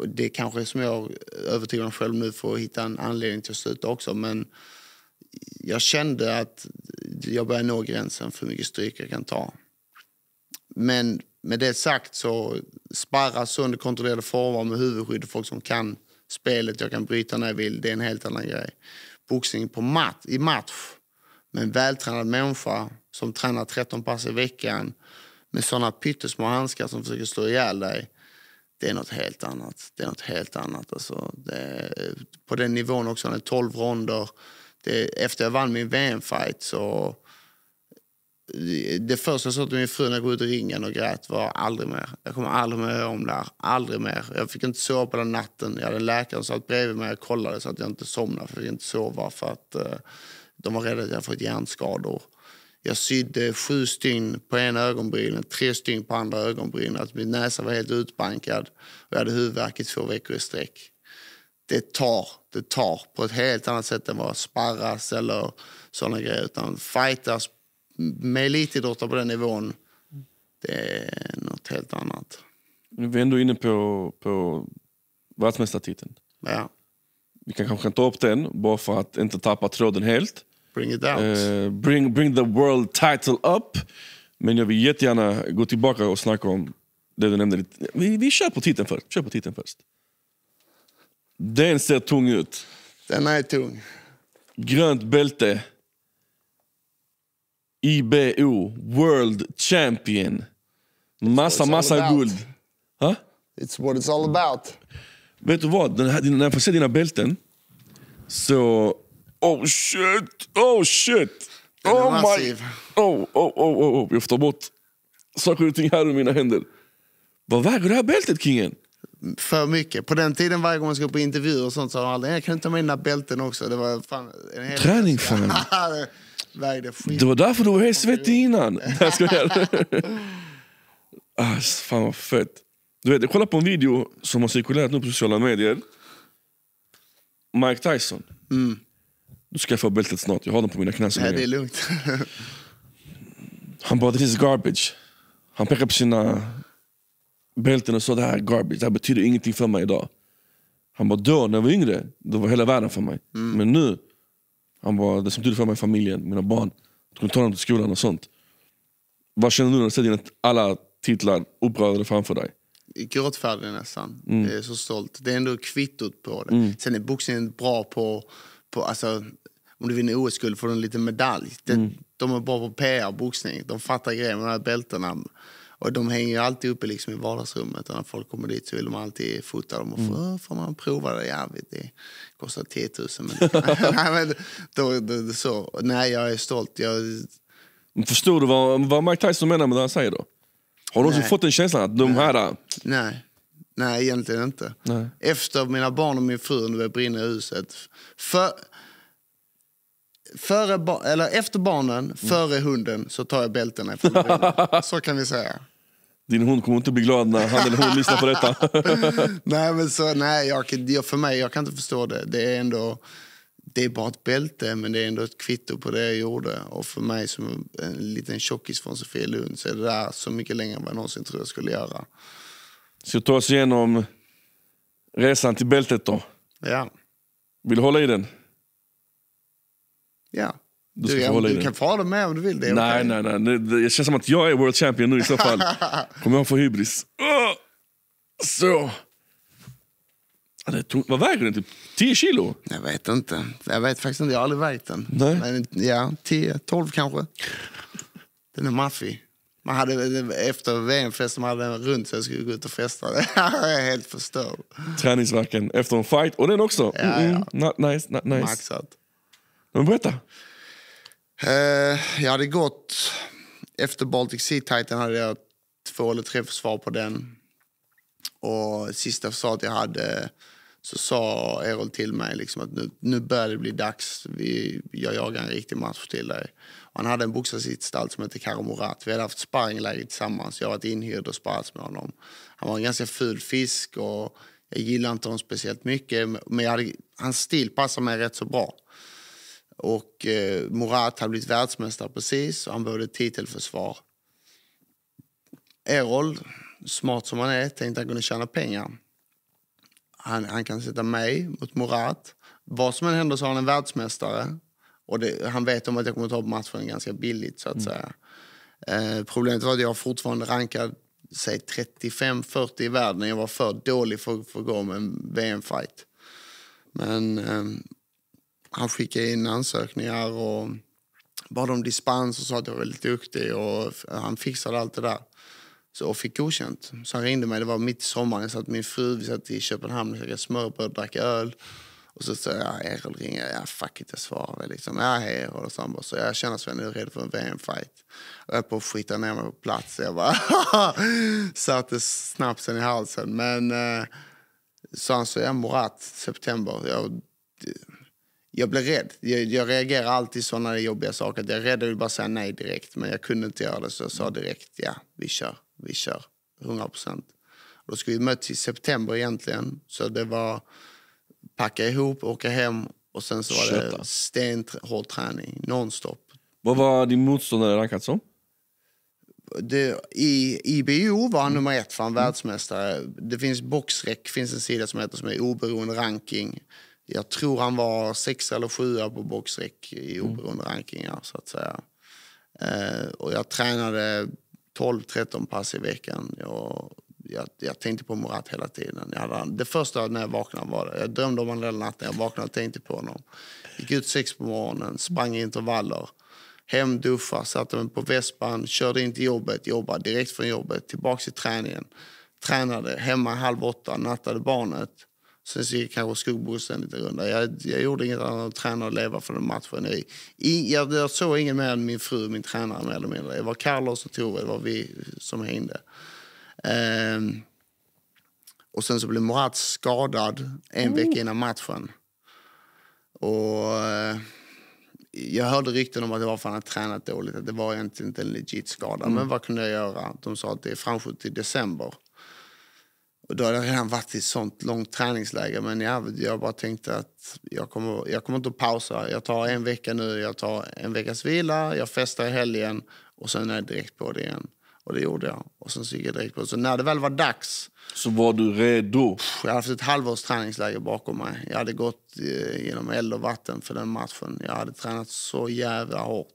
det är som jag övertygar mig själv nu för att hitta en anledning till att sluta också. Men jag kände att jag började nå gränsen för hur mycket stryk jag kan ta. Men med det sagt så sparras under kontrollerade former med huvudskydd och folk som kan spelet. Jag kan bryta när jag vill. Det är en helt annan grej. Boxning på mat, i match med en vältränad människa som tränar 13 pass i veckan med såna pyttesmå handskar som försöker slå ihjäl dig. Det är nåt helt annat. Det är något helt annat. Alltså, är, på den nivån också, när 12 ronder. Det, efter jag vann min VM-fight så... Det första jag sa till min fru när jag gick ut i ringen och grät var aldrig mer. Jag kommer aldrig mer om det här. Aldrig mer. Jag fick inte sova på den natten. Jag hade en läkare som satt bredvid mig och kollade så att jag inte somnade. För jag fick inte sova för att eh, de var rädda att jag fått hjärnskador. Jag sydde sju stygn på ena ögonbrynet, tre stygn på andra ögonbrynet. Alltså, min näsa var helt utbankad och jag hade huvudvärk i två veckor i sträck. Det tar, det tar på ett helt annat sätt än vad sparras eller sådana grejer. Utan fightas med elitidrottare på den nivån, det är något helt annat. Nu är vi ändå inne på, på världsmästartiteln. Ja. Vi kan kanske ta upp den, bara för att inte tappa tråden helt. Bring it out. Uh, bring, bring the world title up. Men jag vill jättegärna gå tillbaka och snacka om det du nämnde. Lite. Vi, vi kör på titeln först. Kör på titeln först. Den ser tung ut. Den är tung. Grönt bälte. IBO World Champion. Massa, massa guld. Huh? It's what it's all about. Vet du vad? Den här, när jag får se dina bälten så... Oh shit! Oh shit! Oh my... Oh, oh, oh, oh, oh. Jag får ta bort saker och ting här ur mina händer. Vad väger det här bältet kingen? För mycket. På den tiden varje gång man skulle på intervjuer och sånt så sa de aldrig jag kan inte ta med mina bälten också. Det var fan, en Träning fan. vägde Det var därför du var helt svettig innan. Jag skojar. Ah, fan vad fett. Du vet, jag kollade på en video som har cirkulerat nu på sociala medier. Mike Tyson. Mm. Du ska få bältet snart, jag har dem på mina knän. Nej, det är lugnt. han bara, this is garbage. Han pekar på sina bälten och sa, det här är garbage. Det här betyder ingenting för mig idag. Han bara, då när jag var yngre, det var hela världen för mig. Mm. Men nu, han bara, det som betyder för mig är familjen, mina barn. Jag kunde ta dem till skolan och sånt. Vad känner du när du ser dina alla titlar uppradade framför dig? gråtfärdig nästan. Mm. Jag eh, är så stolt. Det är ändå kvittot på det. Mm. Sen är boxningen bra på, på alltså, om du vinner OS-guld får du en liten medalj. Det, mm. De är bra på PR, boxning. De fattar grejer med de här bältena. Och de hänger alltid uppe liksom i vardagsrummet. Och när folk kommer dit så vill de alltid fota dem. Och mm. får, får man prova det? Ja, det kostar 10 000. Men, nej, men då, då, så. nej, jag är stolt. Jag... Förstår du vad, vad Mike Tyson menar med det han säger då? Har du också fått den känslan att de här... Äh, nej. Nej, egentligen inte. Nej. Efter mina barn och min fru, när det brinna i huset. För, före, eller efter barnen, mm. före hunden, så tar jag bältena ifrån Så kan vi säga. Din hund kommer inte bli glad när han eller hon lyssnar på detta. nej, men så, nej jag, för mig, jag kan inte förstå det. Det är ändå det är bara ett bälte, men det är ändå ett kvitto på det jag gjorde. Och för mig som en liten tjockis från Sofielund så är det där så mycket längre än vad jag någonsin trodde jag skulle göra. Ska ta oss igenom resan till bältet då? Ja. Vill du hålla i den? Ja. Du, du, jag, du kan få ha den med om du vill. Det nej, okay. nej, nej. Det känns som att jag är world champion nu i så fall. Kommer jag få hybris. Så. Vad väger den? Typ 10 kilo? Jag vet inte. Jag vet faktiskt inte. Jag har aldrig vägt den. Nej. Men ja, 10, 12 kanske. Den är maffig. Man hade, efter VM-festen man hade den runt så jag skulle gå ut och festa. jag är helt förstörd. Träningsvärken efter en fight. Och den också. Mm, ja, ja. Mm, mm. Not nice, not nice. Maxat. Men berätta. Uh, eh, jag hade gått... Efter Baltic sea Titan hade jag två eller tre försvar på den. Och sista försvaret jag hade så sa Errol till mig liksom att nu, nu börjar det bli dags. Vi, jag jagar en riktig match till dig. Och han hade en boxarsittstall som hette Karo Morat. Vi hade haft sparringläger tillsammans. Jag har varit inhyrd och sparrat med honom. Han var en ganska ful fisk och jag gillade inte honom speciellt mycket. Men hade, hans stil passade mig rätt så bra. Och eh, Morat hade blivit världsmästare precis och han behövde titelförsvar. Errol, smart som han är, tänkte att han kunde tjäna pengar. Han, han kan sätta mig mot Morat. Vad som än händer så har han en världsmästare. Och det, han vet om att jag kommer ta upp matchen ganska billigt så att mm. säga. Eh, problemet var att jag fortfarande rankad 35-40 i världen. Jag var för dålig för, för att gå med en VM-fight. Men eh, han skickade in ansökningar och bad om dispens och sa att jag var väldigt duktig och han fixade allt det där. Så, och fick godkänt. Så han ringde mig, det var mitt i sommaren. Jag satt min fru, vi satt i Köpenhamn och käkade smörbröd och drack öl. Och så sa jag, Erol ringer, ja fuck it, jag svarar väl liksom. Ja, hej Erol. Och så han bara, så jag känner Sven, nu är redo för en VM-fight. Jag höll på att skita ner mig på plats. Jag bara, satte snapsen i halsen. Men eh, så han så, ja Morat, september. Jag, jag blev rädd. Jag, jag reagerar alltid så när det är jobbiga saker. Jag är rädd och vill bara säga nej direkt. Men jag kunde inte göra det så jag sa direkt, ja vi kör vi kör 100 procent. Då skulle vi mötas i september egentligen, så det var packa ihop, åka hem och sen så var det stenhård träning nonstop. Vad var din motståndare rankad som? Det, I IBO var han nummer ett, för han mm. världsmästare. Det finns Boxrec, finns en sida som heter som är oberoende ranking. Jag tror han var sexa eller sjua på Boxrec i mm. oberoende mm. rankingar så att säga. Eh, och jag tränade 12-13 pass i veckan. Jag, jag, jag, tänkte på Morat hela tiden. Jag hade, det första när jag vaknade var det. Jag drömde om honom hela natten. Jag vaknade och tänkte på honom. Gick ut sex på morgonen, sprang i intervaller. Hem, duffa, satte mig på vespan, körde in till jobbet, jobbade direkt från jobbet, tillbaka till träningen. Tränade hemma halv åtta, nattade barnet Sen så gick kanske Skogbrus en runda. Jag, jag gjorde inget annat än att träna och leva för den matchen. Jag, i, jag, jag såg ingen mer än min fru min tränare mer eller mindre. Det var Carlos och Tove, det var vi som hängde. Um, och sen så blev Morats skadad en mm. vecka innan matchen. Och uh, jag hörde rykten om att det var för att han tränat dåligt, att det var egentligen inte en legit skada. Mm. Men vad kunde jag göra? De sa att det är framskjutet till december. Och då hade jag redan varit i ett sånt långt träningsläger. Men jag, jag bara tänkte att jag kommer, jag kommer inte att pausa. Jag tar en vecka nu, jag tar en veckas vila, jag festar i helgen och sen är jag direkt på det igen. Och det gjorde jag. Och sen så gick jag direkt på det. Så när det väl var dags... Så var du redo? Jag hade haft ett halvårs träningsläger bakom mig. Jag hade gått eh, genom eld och vatten för den matchen. Jag hade tränat så jävla hårt.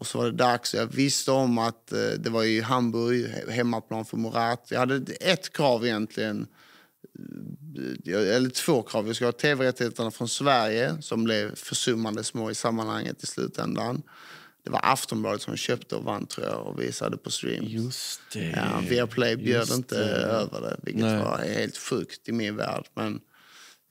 Och så var det dags. Jag visste om att eh, det var i Hamburg, hemmaplan för Morat. Jag hade ett krav egentligen, eh, eller två krav. Jag skulle ha tv-rättigheterna från Sverige som blev försummande små i sammanhanget i slutändan. Det var Aftonbladet som köpte och vann tror jag och visade på stream. Just det. Ja, Viaplay bjöd Just inte det. över det, vilket Nej. var helt sjukt i min värld. Men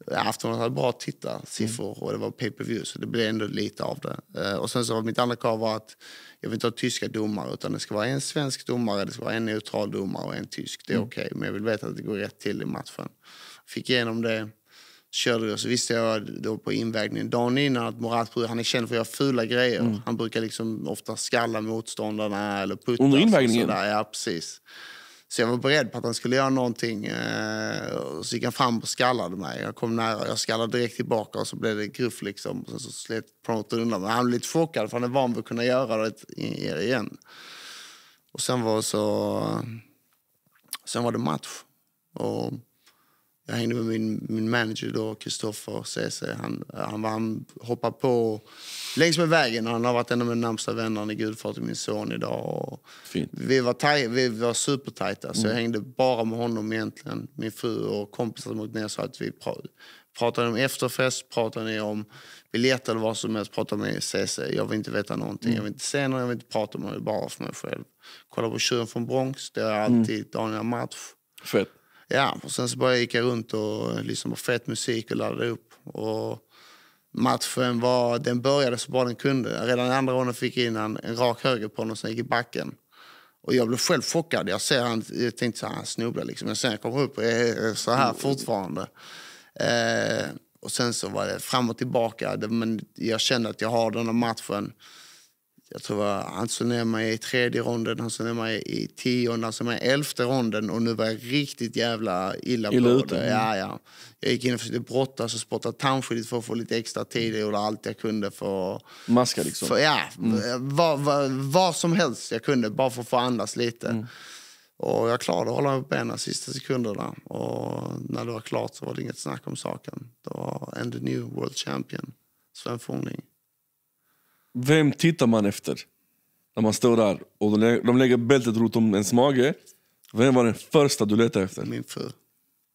Aftonbladet hade bra tittarsiffror mm. och det var pay per view så det blev ändå lite av det. Uh, och sen så var mitt andra krav var att jag vill inte ha tyska domare utan det ska vara en svensk domare, det ska vara en neutral domare och en tysk. Det är mm. okej, okay, men jag vill veta att det går rätt till i matchen. Fick igenom det, körde det och så visste jag då på invägningen dagen innan att Morat han är känd för att göra fula grejer. Mm. Han brukar liksom ofta skalla motståndarna eller puttas. Under invägningen? Ja, precis. Så jag var beredd på att han skulle göra någonting. Eh, så gick han fram och skallade mig. Jag kom nära, jag skallade direkt tillbaka och så blev det gruff liksom. Och så slet promotorn undan. Men han blev lite chockad för han är van vid att kunna göra det igen. Och sen var så... Sen var det match. Och jag hängde med min, min manager då, Kristoffer CC. Han, han, han hoppade på längs med vägen. Han har varit en av mina närmsta vänner. Han är gudfar till min son idag. Fint. Vi var, taj, vi var supertajta, mm. så jag mm. hängde bara med honom egentligen. Min fru och kompisar som åkte ner sa att vi pratade om efterfest, pratade om biljetter eller vad som helst. Pratade med CC. Jag vill inte veta någonting. Mm. Jag vill mm. inte se någon, jag vill inte prata med honom. bara för mig själv. Kolla på Tjuren från Bronx. Det är mm. alltid mm. Daniel Match. Fett ja, och sen så bara gick jag runt och liksom på fet musik och laddade upp. Och matchen var, den började så bra den kunde. Redan i andra ronden fick jag in en, en rak höger på honom som gick i backen. Och jag blev själv chockad. Jag, ser han, jag tänkte att han snubblar liksom. Men sen jag upp och är så här fortfarande. Eh, och sen så var det fram och tillbaka. Men jag kände att jag har den här matchen jag tror var, han som ner mig i tredje ronden, han som ner mig i tionde, han som ner mig i elfte ronden och nu var jag riktigt jävla illa berörd. Mm. Ja, ja. Jag gick in och försökte brottas och spotta tandskyddet för att få lite extra tid. Jag gjorde allt jag kunde för... Maska liksom? För, ja, mm. vad, vad, vad som helst jag kunde bara för att få andas lite. Mm. Och jag klarade att hålla upp benen sista sekunderna och när det var klart så var det inget snack om saken. Det var en new world champion, Sven Forning vem tittar man efter? När man står där och de, lägger bältet runt om ens mage. Vem var den första du letade efter? Min fru.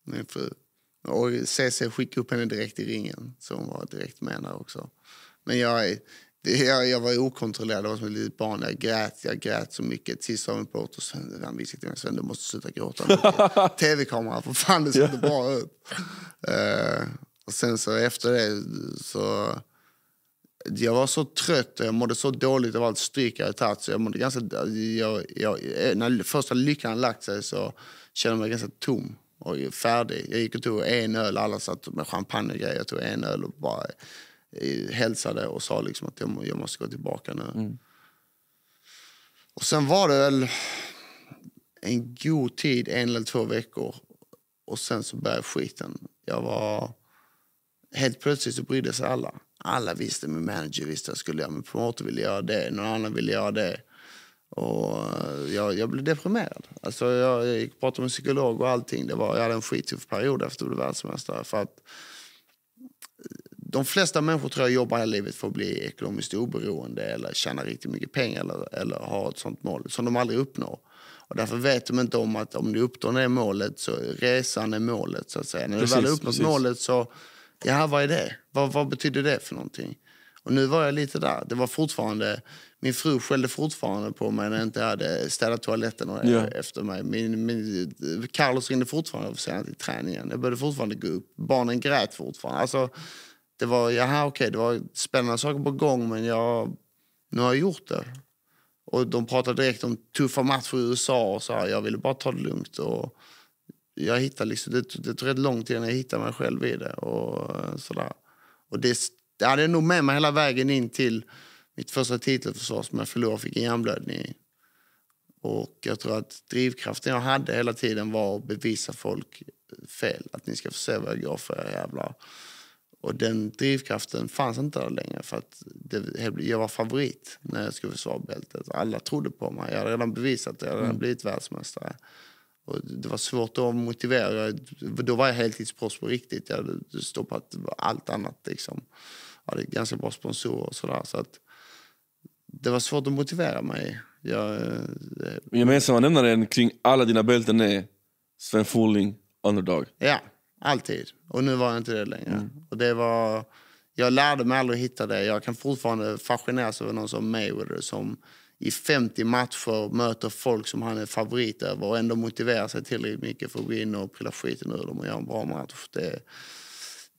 Min fru. Och CC skickade upp henne direkt i ringen, så hon var direkt med där också. Men jag, jag, jag var okontrollerad, jag var som ett litet barn. Jag grät, jag grät så mycket. Till sist sa min porter, han viskade till mig, att du måste sluta gråta. tv kamera för fan det ser inte bra ut. Uh, och sen så efter det så jag var så trött och jag mådde så dåligt av allt stryk jag hade tagit. Så jag mådde ganska, jag, jag, eh, när första lyckan lagt sig så kände jag mig ganska tom och färdig. Jag gick och tog en öl, alla satt med champagne och grejer. Jag tog en öl och bara eh, hälsade och sa liksom att jag, jag måste gå tillbaka nu. Mm. Och sen var det väl en god tid, en eller två veckor. Och sen så började skiten. Jag var... Helt plötsligt så brydde sig alla alla visste, min manager visste att jag skulle göra, min promotor ville göra det, någon annan ville göra det. Och eh, jag, jag blev deprimerad. Alltså jag, jag gick pratade med psykolog och allting. Det var, jag hade en skittuff period efter att jag blev För att eh, de flesta människor tror jag jobbar hela livet för att bli ekonomiskt oberoende eller tjäna riktigt mycket pengar eller, eller ha ett sånt mål som de aldrig uppnår. Och därför vet de inte om att om du uppnår det målet så resan är målet så att säga. När du väl uppnått precis. målet så ja, vad är det? Vad, vad betyder det för någonting? Och nu var jag lite där. Det var fortfarande, min fru skällde fortfarande på mig när jag inte hade städat toaletten ja. efter mig. Min, min, Carlos ringde fortfarande för sent till träningen. Jag började fortfarande gå upp. Barnen grät fortfarande. Alltså, det var, jaha, okay, det var spännande saker på gång, men jag, nu har jag gjort det. Och de pratade direkt om tuffa matcher i USA och så här, Jag ville bara ta det lugnt. Och, jag hittar liksom, det, det tog rätt lång tid innan jag hittade mig själv i det. Och, sådär. och det, det hade jag nog med mig hela vägen in till mitt första titelförsvar som jag förlorade och fick en hjärnblödning i. Och jag tror att drivkraften jag hade hela tiden var att bevisa folk fel. Att ni ska få se vad jag går för, jävlar. Och den drivkraften fanns inte där längre för att det, jag var favorit när jag skulle försvara bältet. Alla trodde på mig. Jag hade redan bevisat det. Jag hade redan mm. blivit världsmästare. Och det var svårt att motivera. Då var jag heltidsproffs på riktigt. Jag hade stoppat allt annat. Liksom. Jag hade ganska bra sponsorer och sådär. Så att det var svårt att motivera mig. Jag, det... Eh, gemensamma nämnaren kring alla dina bälten är Sven Forling, underdog. Ja, alltid. Och nu var jag inte det längre. Mm. Och det var... Jag lärde mig aldrig att hitta det. Jag kan fortfarande fascineras av någon som Mayweather som i 50 matcher möter folk som han är favorit över och ändå motiverar sig tillräckligt mycket för att gå in och pilla skiten ur dem och göra en bra match. Det,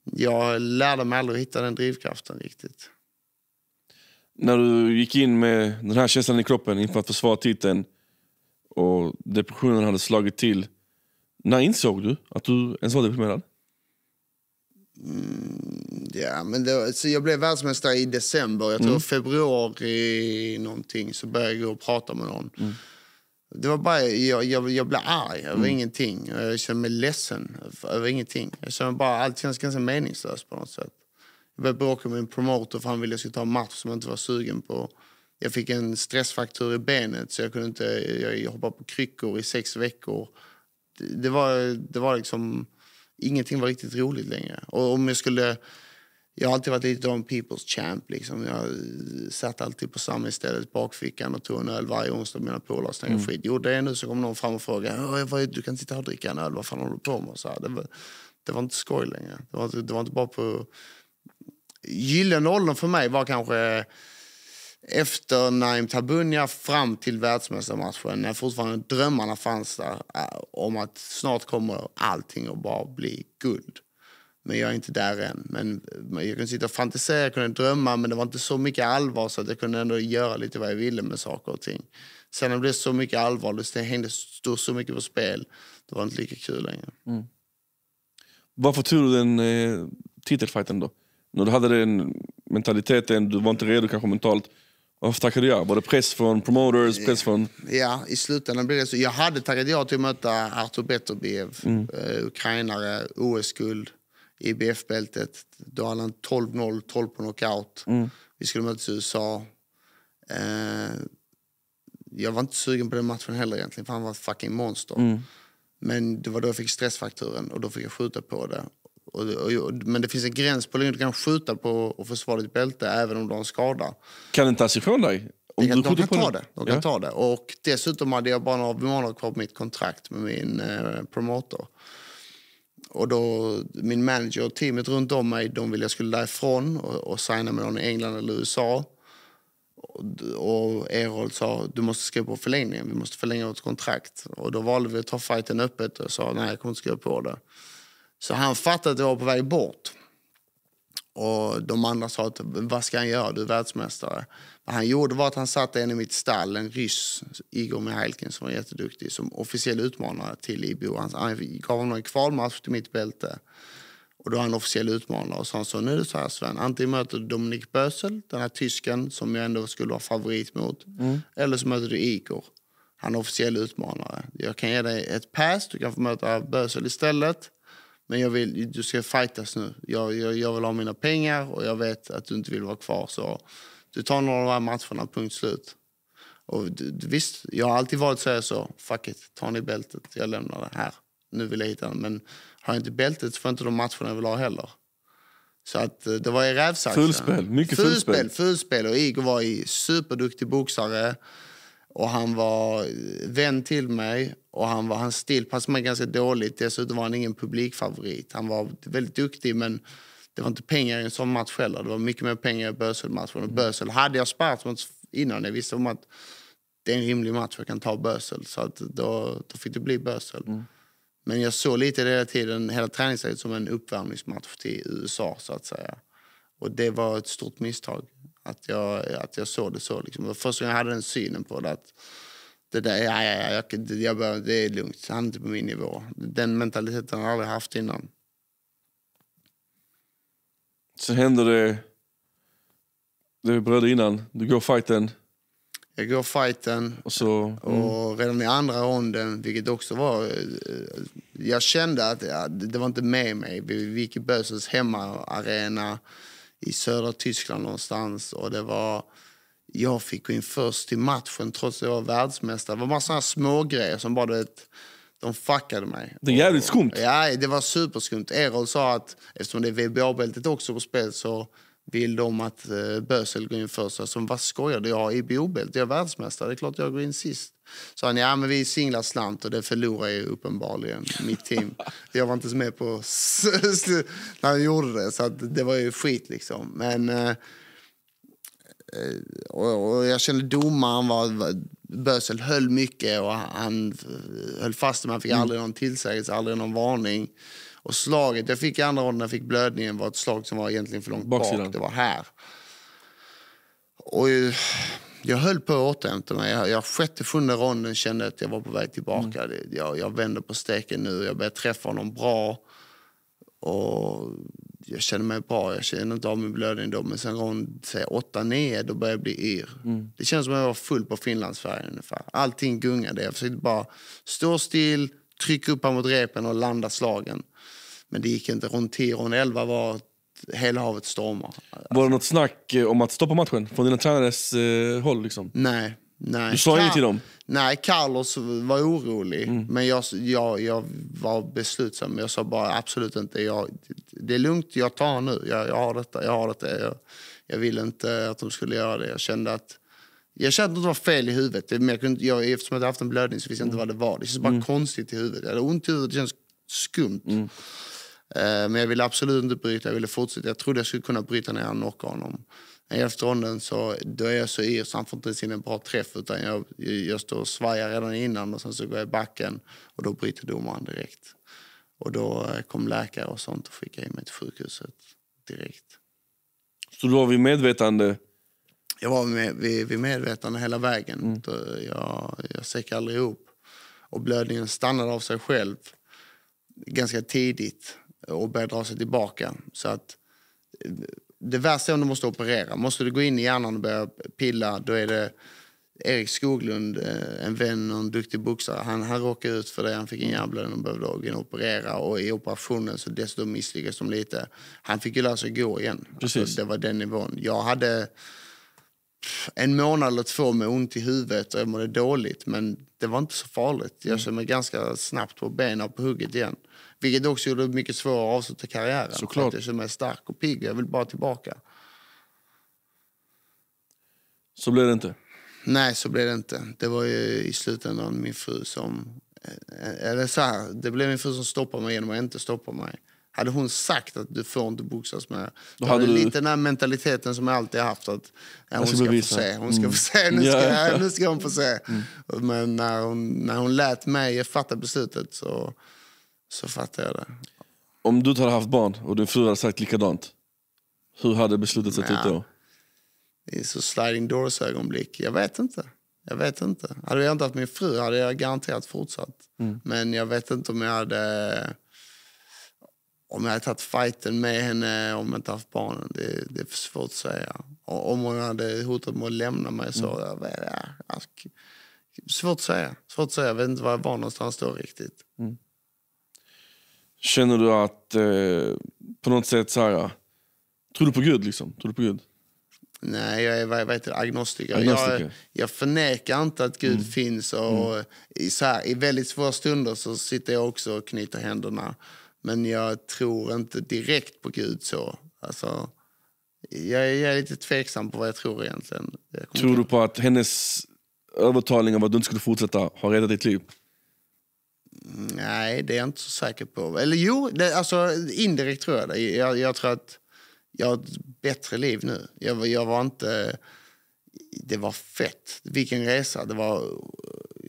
jag lärde mig aldrig att hitta den drivkraften riktigt. När du gick in med den här känslan i kroppen inför att försvara titeln och depressionen hade slagit till, när insåg du att du ens var deprimerad? Mm, ja, men det, så jag blev världsmästare i december. Jag tror mm. februari någonting så började jag gå och prata med någon. Mm. Det var bara, jag, jag, jag blev arg över mm. ingenting. Jag kände mig ledsen över ingenting. Jag kände bara allt känns ganska meningslöst på något sätt. Jag började bråka med min promotor för han ville att jag skulle ta en match som jag inte var sugen på. Jag fick en stressfraktur i benet så jag kunde inte, jag hoppade på kryckor i sex veckor. Det, det var, det var liksom ingenting var riktigt roligt längre. Och om jag skulle... Jag har alltid varit lite av en people's champ. Liksom. Jag eh, satt alltid på samlingsstället, bakfickan och tog en öl varje onsdag med mina polare och mm. skit. Gjorde jag nu så kom någon fram och frågade du kan sitta här och dricka en öl, vad fan håller du på med? Så här, det, var, det, var, inte skoj längre. Det var, det var inte bara på... Gyllene åldern för mig var kanske efter Naim Tabunja, fram till världsmästarmatchen när fortfarande drömmarna fanns där eh, om att snart kommer allting att bara bli guld. Men jag är inte där än. Men jag kunde sitta och fantisera, jag kunde drömma men det var inte så mycket allvar så att jag kunde ändå göra lite vad jag ville med saker och ting. Sen när det blev så mycket allvar, det hängde stod så mycket på spel, det var inte lika kul längre. Mm. Varför tog du den eh, titelfighten då? När du hade den mentaliteten, du var inte redo kanske mentalt varför tackade du ja? Var det press från promoters? Press från... Ja, i slutändan blev det så. Jag hade tackat ja till att möta Artur Beterbiev, mm. eh, ukrainare, OS-guld, IBF-bältet. Då hade han 12-0, 12 på knockout. Mm. Vi skulle mötas i USA. Eh, jag var inte sugen på den matchen heller egentligen, för han var ett fucking monster. Mm. Men det var då jag fick stressfakturen och då fick jag skjuta på det. Och, och, och, men det finns en gräns på hur du kan skjuta på och försvara ditt bälte även om du har en skada. Kan den tas ifrån dig? Om de kan, de kan, ta, det. De kan ja. ta det. Och dessutom hade jag bara några månader kvar på mitt kontrakt med min eh, promotor. Och då, min manager och teamet runt om mig de ville jag skulle därifrån och, och signa med någon i England eller USA. Och, och Erol sa du måste skriva på förlängningen, vi måste förlänga vårt kontrakt. Och då valde vi att ta fighten öppet och sa nej, jag kommer inte skriva på det. Så han fattade att jag var på väg bort. Och de andra sa att vad ska han göra, du är världsmästare. Vad han gjorde var att han satte en i mitt stall, en ryss, Igor Mihailkin som var jätteduktig, som officiell utmanare till IBO. Han, gav honom en kvalmatch till mitt bälte. Och då var han officiell utmanare och så sa nu är det så här Sven, antingen möter du Dominik Bösel, den här tysken som jag ändå skulle vara favorit mot, mm. eller så möter du Igor. Han är officiell utmanare. Jag kan ge dig ett pass, du kan få möta Bösel istället. Men jag vill, du ska fightas nu. Jag, jag, jag vill ha mina pengar och jag vet att du inte vill vara kvar. Så du tar några av de här matcherna, punkt slut. Och visst, jag har alltid varit så här så, fuck it, ta ni bältet, jag lämnar det här. Nu vill jag hitta den. Men har jag inte bältet så får jag inte de matcherna jag vill ha heller. Så att eh, det var i rävsaxen. Fulspel, mycket fulspel. Fulspel, fulspel. Och Igor var i superduktig boxare. Och han var eh, vän till mig och han var, hans stil passade mig ganska dåligt. Dessutom var han ingen publikfavorit. Han var väldigt duktig men det var inte pengar i en sån match heller. Det var mycket mer pengar i Bösel-matchen. Och Bösel hade jag sparat mot innan. Jag visste om att det är en rimlig match, jag kan ta Bösel. Så att då, då fick det bli Bösel. Mm. Men jag såg lite hela tiden, hela träningsläget som en uppvärmningsmatch till USA så att säga. Och det var ett stort misstag. Att jag, att jag såg det så. Liksom. Första gången jag hade den synen på det. Att det där, ja, ja, ja, jag, det, jag bör, det är lugnt. Han är inte på min nivå. Den mentaliteten har jag aldrig haft innan. Så händer det det vi berörde innan. Du går fighten. Jag går fighten. Och, så, mm. redan i andra ronden, vilket också var... Eh, jag kände att det, det var inte med mig. Vi gick i Bösens hemmaarena i södra Tyskland någonstans. Och det var, jag fick gå in först i matchen trots att jag var världsmästare. Det var bara sådana små grejer som bara... Det, de fuckade mig. Det är jävligt skumt. Ja, det var superskumt. Erol sa att eftersom det är VBA-bältet också på spel så vill de att eh, Bösel går in först. Alltså, vad skojar du? Jag har IBO-bälte, jag är världsmästare. Det är klart jag går in sist sa han, ja men vi singlar slant och det förlorar ju uppenbarligen mitt team. jag var inte med på när han gjorde det, så det var ju skit liksom. Men, eh, och, och, jag kände domaren var, Bösel höll mycket och han höll fast men han fick mm. aldrig någon tillsägelse, aldrig någon varning. Och slaget jag fick i andra ronden, jag fick blödningen, var ett slag som var egentligen för långt Baksidan. bak. Det var här. Och jag höll på att återhämta mig. Jag, jag sjätte, sjunde ronden kände att jag var på väg tillbaka. Mm. Jag, jag vände på steken nu. Jag började träffa honom bra. Och jag kände mig bra. Jag kände inte av min blödning då. Men sen rond åtta, nio då började jag bli yr. Mm. Det känns som att jag var full på Finlandsfärjan ungefär. Allting gungade. Jag försökte bara stå still, trycka upp mot repen och landa slagen. Men det gick inte. Rond 10, rond 11 var hela havet stormar. Alltså. Var det något snack eh, om att stoppa matchen från dina tränares eh, håll? Liksom? Nej, nej. Du sa Car- inget till dem? Nej, Carlos var orolig. Mm. Men jag, jag, jag var beslutsam. Jag sa bara absolut inte, jag, det är lugnt, jag tar nu. Jag, jag har detta, jag har detta. Jag, jag ville inte att de skulle göra det. Jag kände att jag kände att det var fel i huvudet. Men jag kunde, jag, eftersom jag hade haft en blödning så visste jag inte mm. vad det var. Det kändes bara mm. konstigt i huvudet. Jag hade ont i huvudet, det kändes skumt. Mm. Eh, men jag ville absolut inte bryta, jag ville fortsätta. Jag trodde jag skulle kunna bryta ner och knocka honom. I elfte ronden så då är jag så yr så han får inte ens in en bra träff utan jag, jag står och svajar redan innan och sen så går jag i backen och då bryter domaren direkt. Och då eh, kom läkare och sånt och skickade in mig till sjukhuset direkt. Så du var vid medvetande? Jag var med, vid, vid medvetande hela vägen. Mm. Jag, jag säckade aldrig ihop. Och blödningen stannade av sig själv ganska tidigt och börjar dra sig tillbaka. Så att eh, det värsta är om du måste operera. Måste du gå in i hjärnan och börja pilla, då är det Erik Skoglund, eh, en vän och en duktig boxare, han, han råkade ut för det. Han fick en hjärnblödning och behövde och operera. Och i operationen så dessutom misslyckades de lite. Han fick ju lära sig gå igen. Alltså, det var den nivån. Jag hade en månad eller två med ont i huvudet och jag mådde dåligt. Men det var inte så farligt. Jag kände mig ganska snabbt på benen och på hugget igen. Vilket också gjorde det mycket svårare att avsluta karriären. Såklart. För att jag är stark och pigg jag vill bara tillbaka. Så blev det inte? Nej, så blev det inte. Det var i slutändan min fru som... Eh, eller så här, det blev min fru som stoppade mig genom att inte stoppa mig. Hade hon sagt att du får inte boxas med... Då hade du... lite den här mentaliteten som jag alltid haft. Att, ja, hon, ska få se, hon ska mm. få se, nu ska, ja, nu ska hon få se. Mm. Men när hon, när hon lät mig fatta beslutet så så fattar jag det. Om du hade haft barn och din fru hade sagt likadant, hur hade beslutet sett ut då? Det är så sliding doors ögonblick. Jag vet inte. Jag vet inte. Hade jag inte haft min fru hade jag garanterat fortsatt. Mm. Men jag vet inte om jag hade... Om jag hade tagit fighten med henne om jag inte haft barnen. Det, det är svårt att säga. Och om hon hade hotat med att lämna mig så... Mm. Jag vet, jag, alltså, svårt att säga. Svårt att säga. Jag vet inte var jag var någonstans då riktigt. Mm. Känner du att eh, på något sätt så här, tror du på Gud liksom? Tror du på Gud? Nej, jag är vad heter agnostiker. agnostiker. Jag, jag förnekar inte att Gud mm. finns. Och, mm. i, så här, I väldigt svåra stunder så sitter jag också och knyter händerna. Men jag tror inte direkt på Gud så. Alltså, jag, jag är lite tveksam på vad jag tror egentligen. Jag tror du på att hennes övertalning om att du inte skulle fortsätta har räddat ditt liv? Nej, det är jag inte så säker på. Eller jo, det, alltså indirekt tror jag det. Jag, jag tror att jag har ett bättre liv nu. Jag, jag var inte... Det var fett. Vilken resa. Det var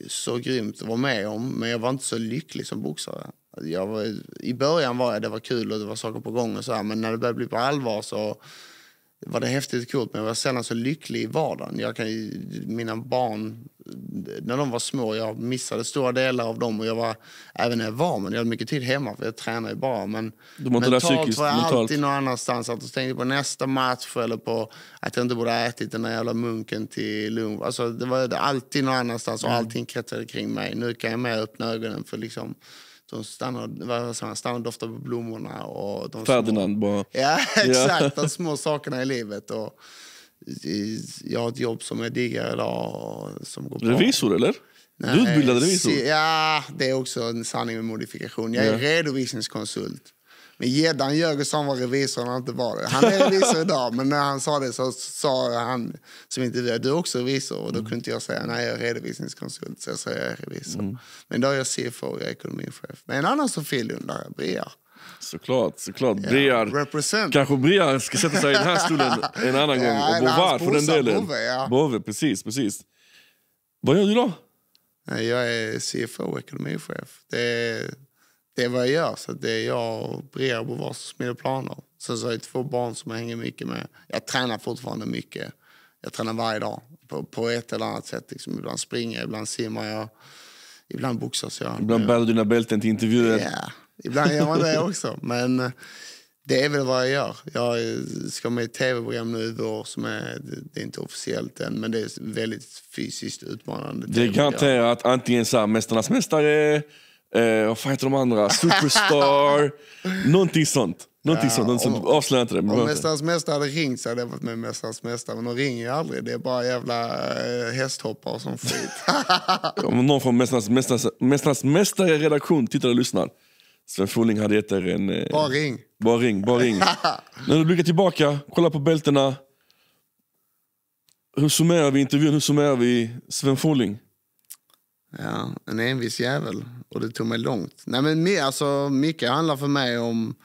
så grymt att vara med om. Men jag var inte så lycklig som boxare. Jag var, I början var jag, det var kul och det var saker på gång och så här, Men när det började bli på allvar så var det häftigt och coolt. Men jag var sällan så lycklig i vardagen. Jag kan, mina barn när de var små, jag missade stora delar av dem och jag var, även när jag var men jag hade mycket tid hemma för jag tränade ju bara. Men mentalt var jag alltid någon annanstans. Att jag tänkte på nästa match eller på att jag inte borde ha ätit den där jävla munken till lunch. Alltså, det var alltid någon annanstans och mm. allting kretsade kring mig. Nu kan jag mer öppna ögonen för liksom de stannar, och doftar på blommorna. Och de Ferdinand små, bara. Ja, exakt. de små sakerna i livet. Och, jag har ett jobb som jag diggar idag. Som går bra. Revisor eller? Nej, du utbildade revisor? Ja, det är också en sanning med modifikation. Jag är ja. redovisningskonsult. Men gäddan ljög och var revisor när han inte var det. Han är revisor idag, men när han sa det så sa han som intervjuade, du är också revisor. Och då mm. kunde inte jag säga, nej jag är redovisningskonsult. Så jag sa, jag är revisor. Mm. Men då är jag CFO, jag är ekonomichef. Men en annan som fil undrar, Bria. Såklart, såklart. Ja, Briar, represent. kanske Briar ska sätta sig i den här stolen en annan ja, gång. Och Bovar för den delen. Bove, ja. Bove, precis, precis. Vad gör du då? Jag är CFO, ekonomichef. Det är, det är vad jag gör. Så det är jag och Briar och Bovar som smider planer. Sen så har jag två barn som jag hänger mycket med. Jag tränar fortfarande mycket. Jag tränar varje dag på, på ett eller annat sätt. Liksom, ibland springer jag, ibland simmar jag, ibland boxas jag. Ibland bär du dina bälten till intervjuer. Yeah. Ibland gör man det också. Men eh, det är väl vad jag gör. Jag ska med i ett tv-program nu i vår som är, det är inte officiellt än, men det är väldigt fysiskt utmanande. Det är garanterat antingen så här, Mästarnas mästare, eh, vad fan heter de andra, Superstar, någonting sånt. Någonting ja, sånt, sånt. avslöja inte det. Om Mästarnas Mästare hade ringt så hade jag varit med i Mästarnas Mästare. Men de ringer ju aldrig. Det är bara jävla eh, hästhoppare och sån skit. om någon från Mästarnas Mästare, Mästarnas Mästare redaktion tittar och lyssnar. Sven Forling hade gett er en... Eh, bara ring. Bara ring, bara ring. När du blickar tillbaka, kollar på bältena. Hur summerar vi intervjun? Hur summerar vi Sven Forling? Ja, en envis jävel. Och det tog mig långt. Nej, men alltså, mycket handlar för mig om...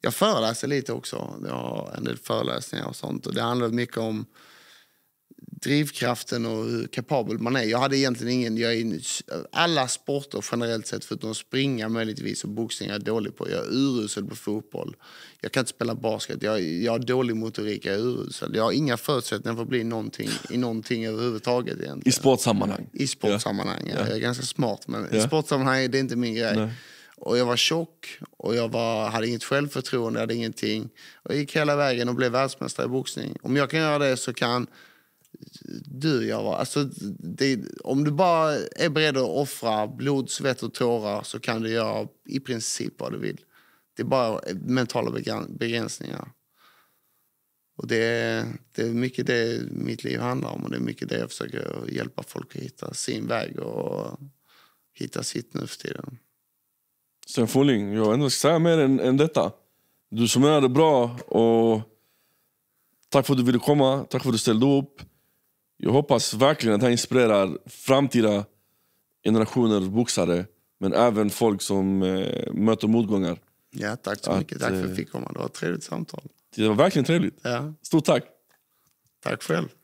Jag föreläser lite också. Jag har en del föreläsningar och sånt. Och det handlar mycket om drivkraften och hur kapabel man är. Jag hade egentligen ingen... Jag är, alla sporter generellt sett, förutom springa möjligtvis och boxning, jag är dålig på. Jag är urusel på fotboll. Jag kan inte spela basket. Jag, jag har dålig motorik, jag är urusel. Jag har inga förutsättningar för att bli någonting i någonting överhuvudtaget. Egentligen. I sportsammanhang? I sportsammanhang, ja. ja. Jag är ganska smart, men ja. i sportsammanhang är det inte min grej. Nej. Och jag var tjock och jag var, hade inget självförtroende, hade ingenting. Och jag gick hela vägen och blev världsmästare i boxning. Om jag kan göra det så kan du göra? Alltså, det, om du bara är beredd att offra blod, svett och tårar så kan du göra i princip vad du vill. Det är bara mentala begränsningar. Och det, är, det är mycket det mitt liv handlar om och det är mycket det jag försöker hjälpa folk att hitta sin väg och hitta sitt nu för tiden. Sten Folling, jag ändå ska säga mer än, än detta. Du summerade bra och tack för att du ville komma, tack för att du ställde upp. Jag hoppas verkligen att han inspirerar framtida generationer boxare men även folk som eh, möter motgångar. Ja, tack så att, mycket. Tack för att jag eh, fick komma. Det var ett trevligt samtal. Det var verkligen trevligt. Ja. Stort tack. Tack själv.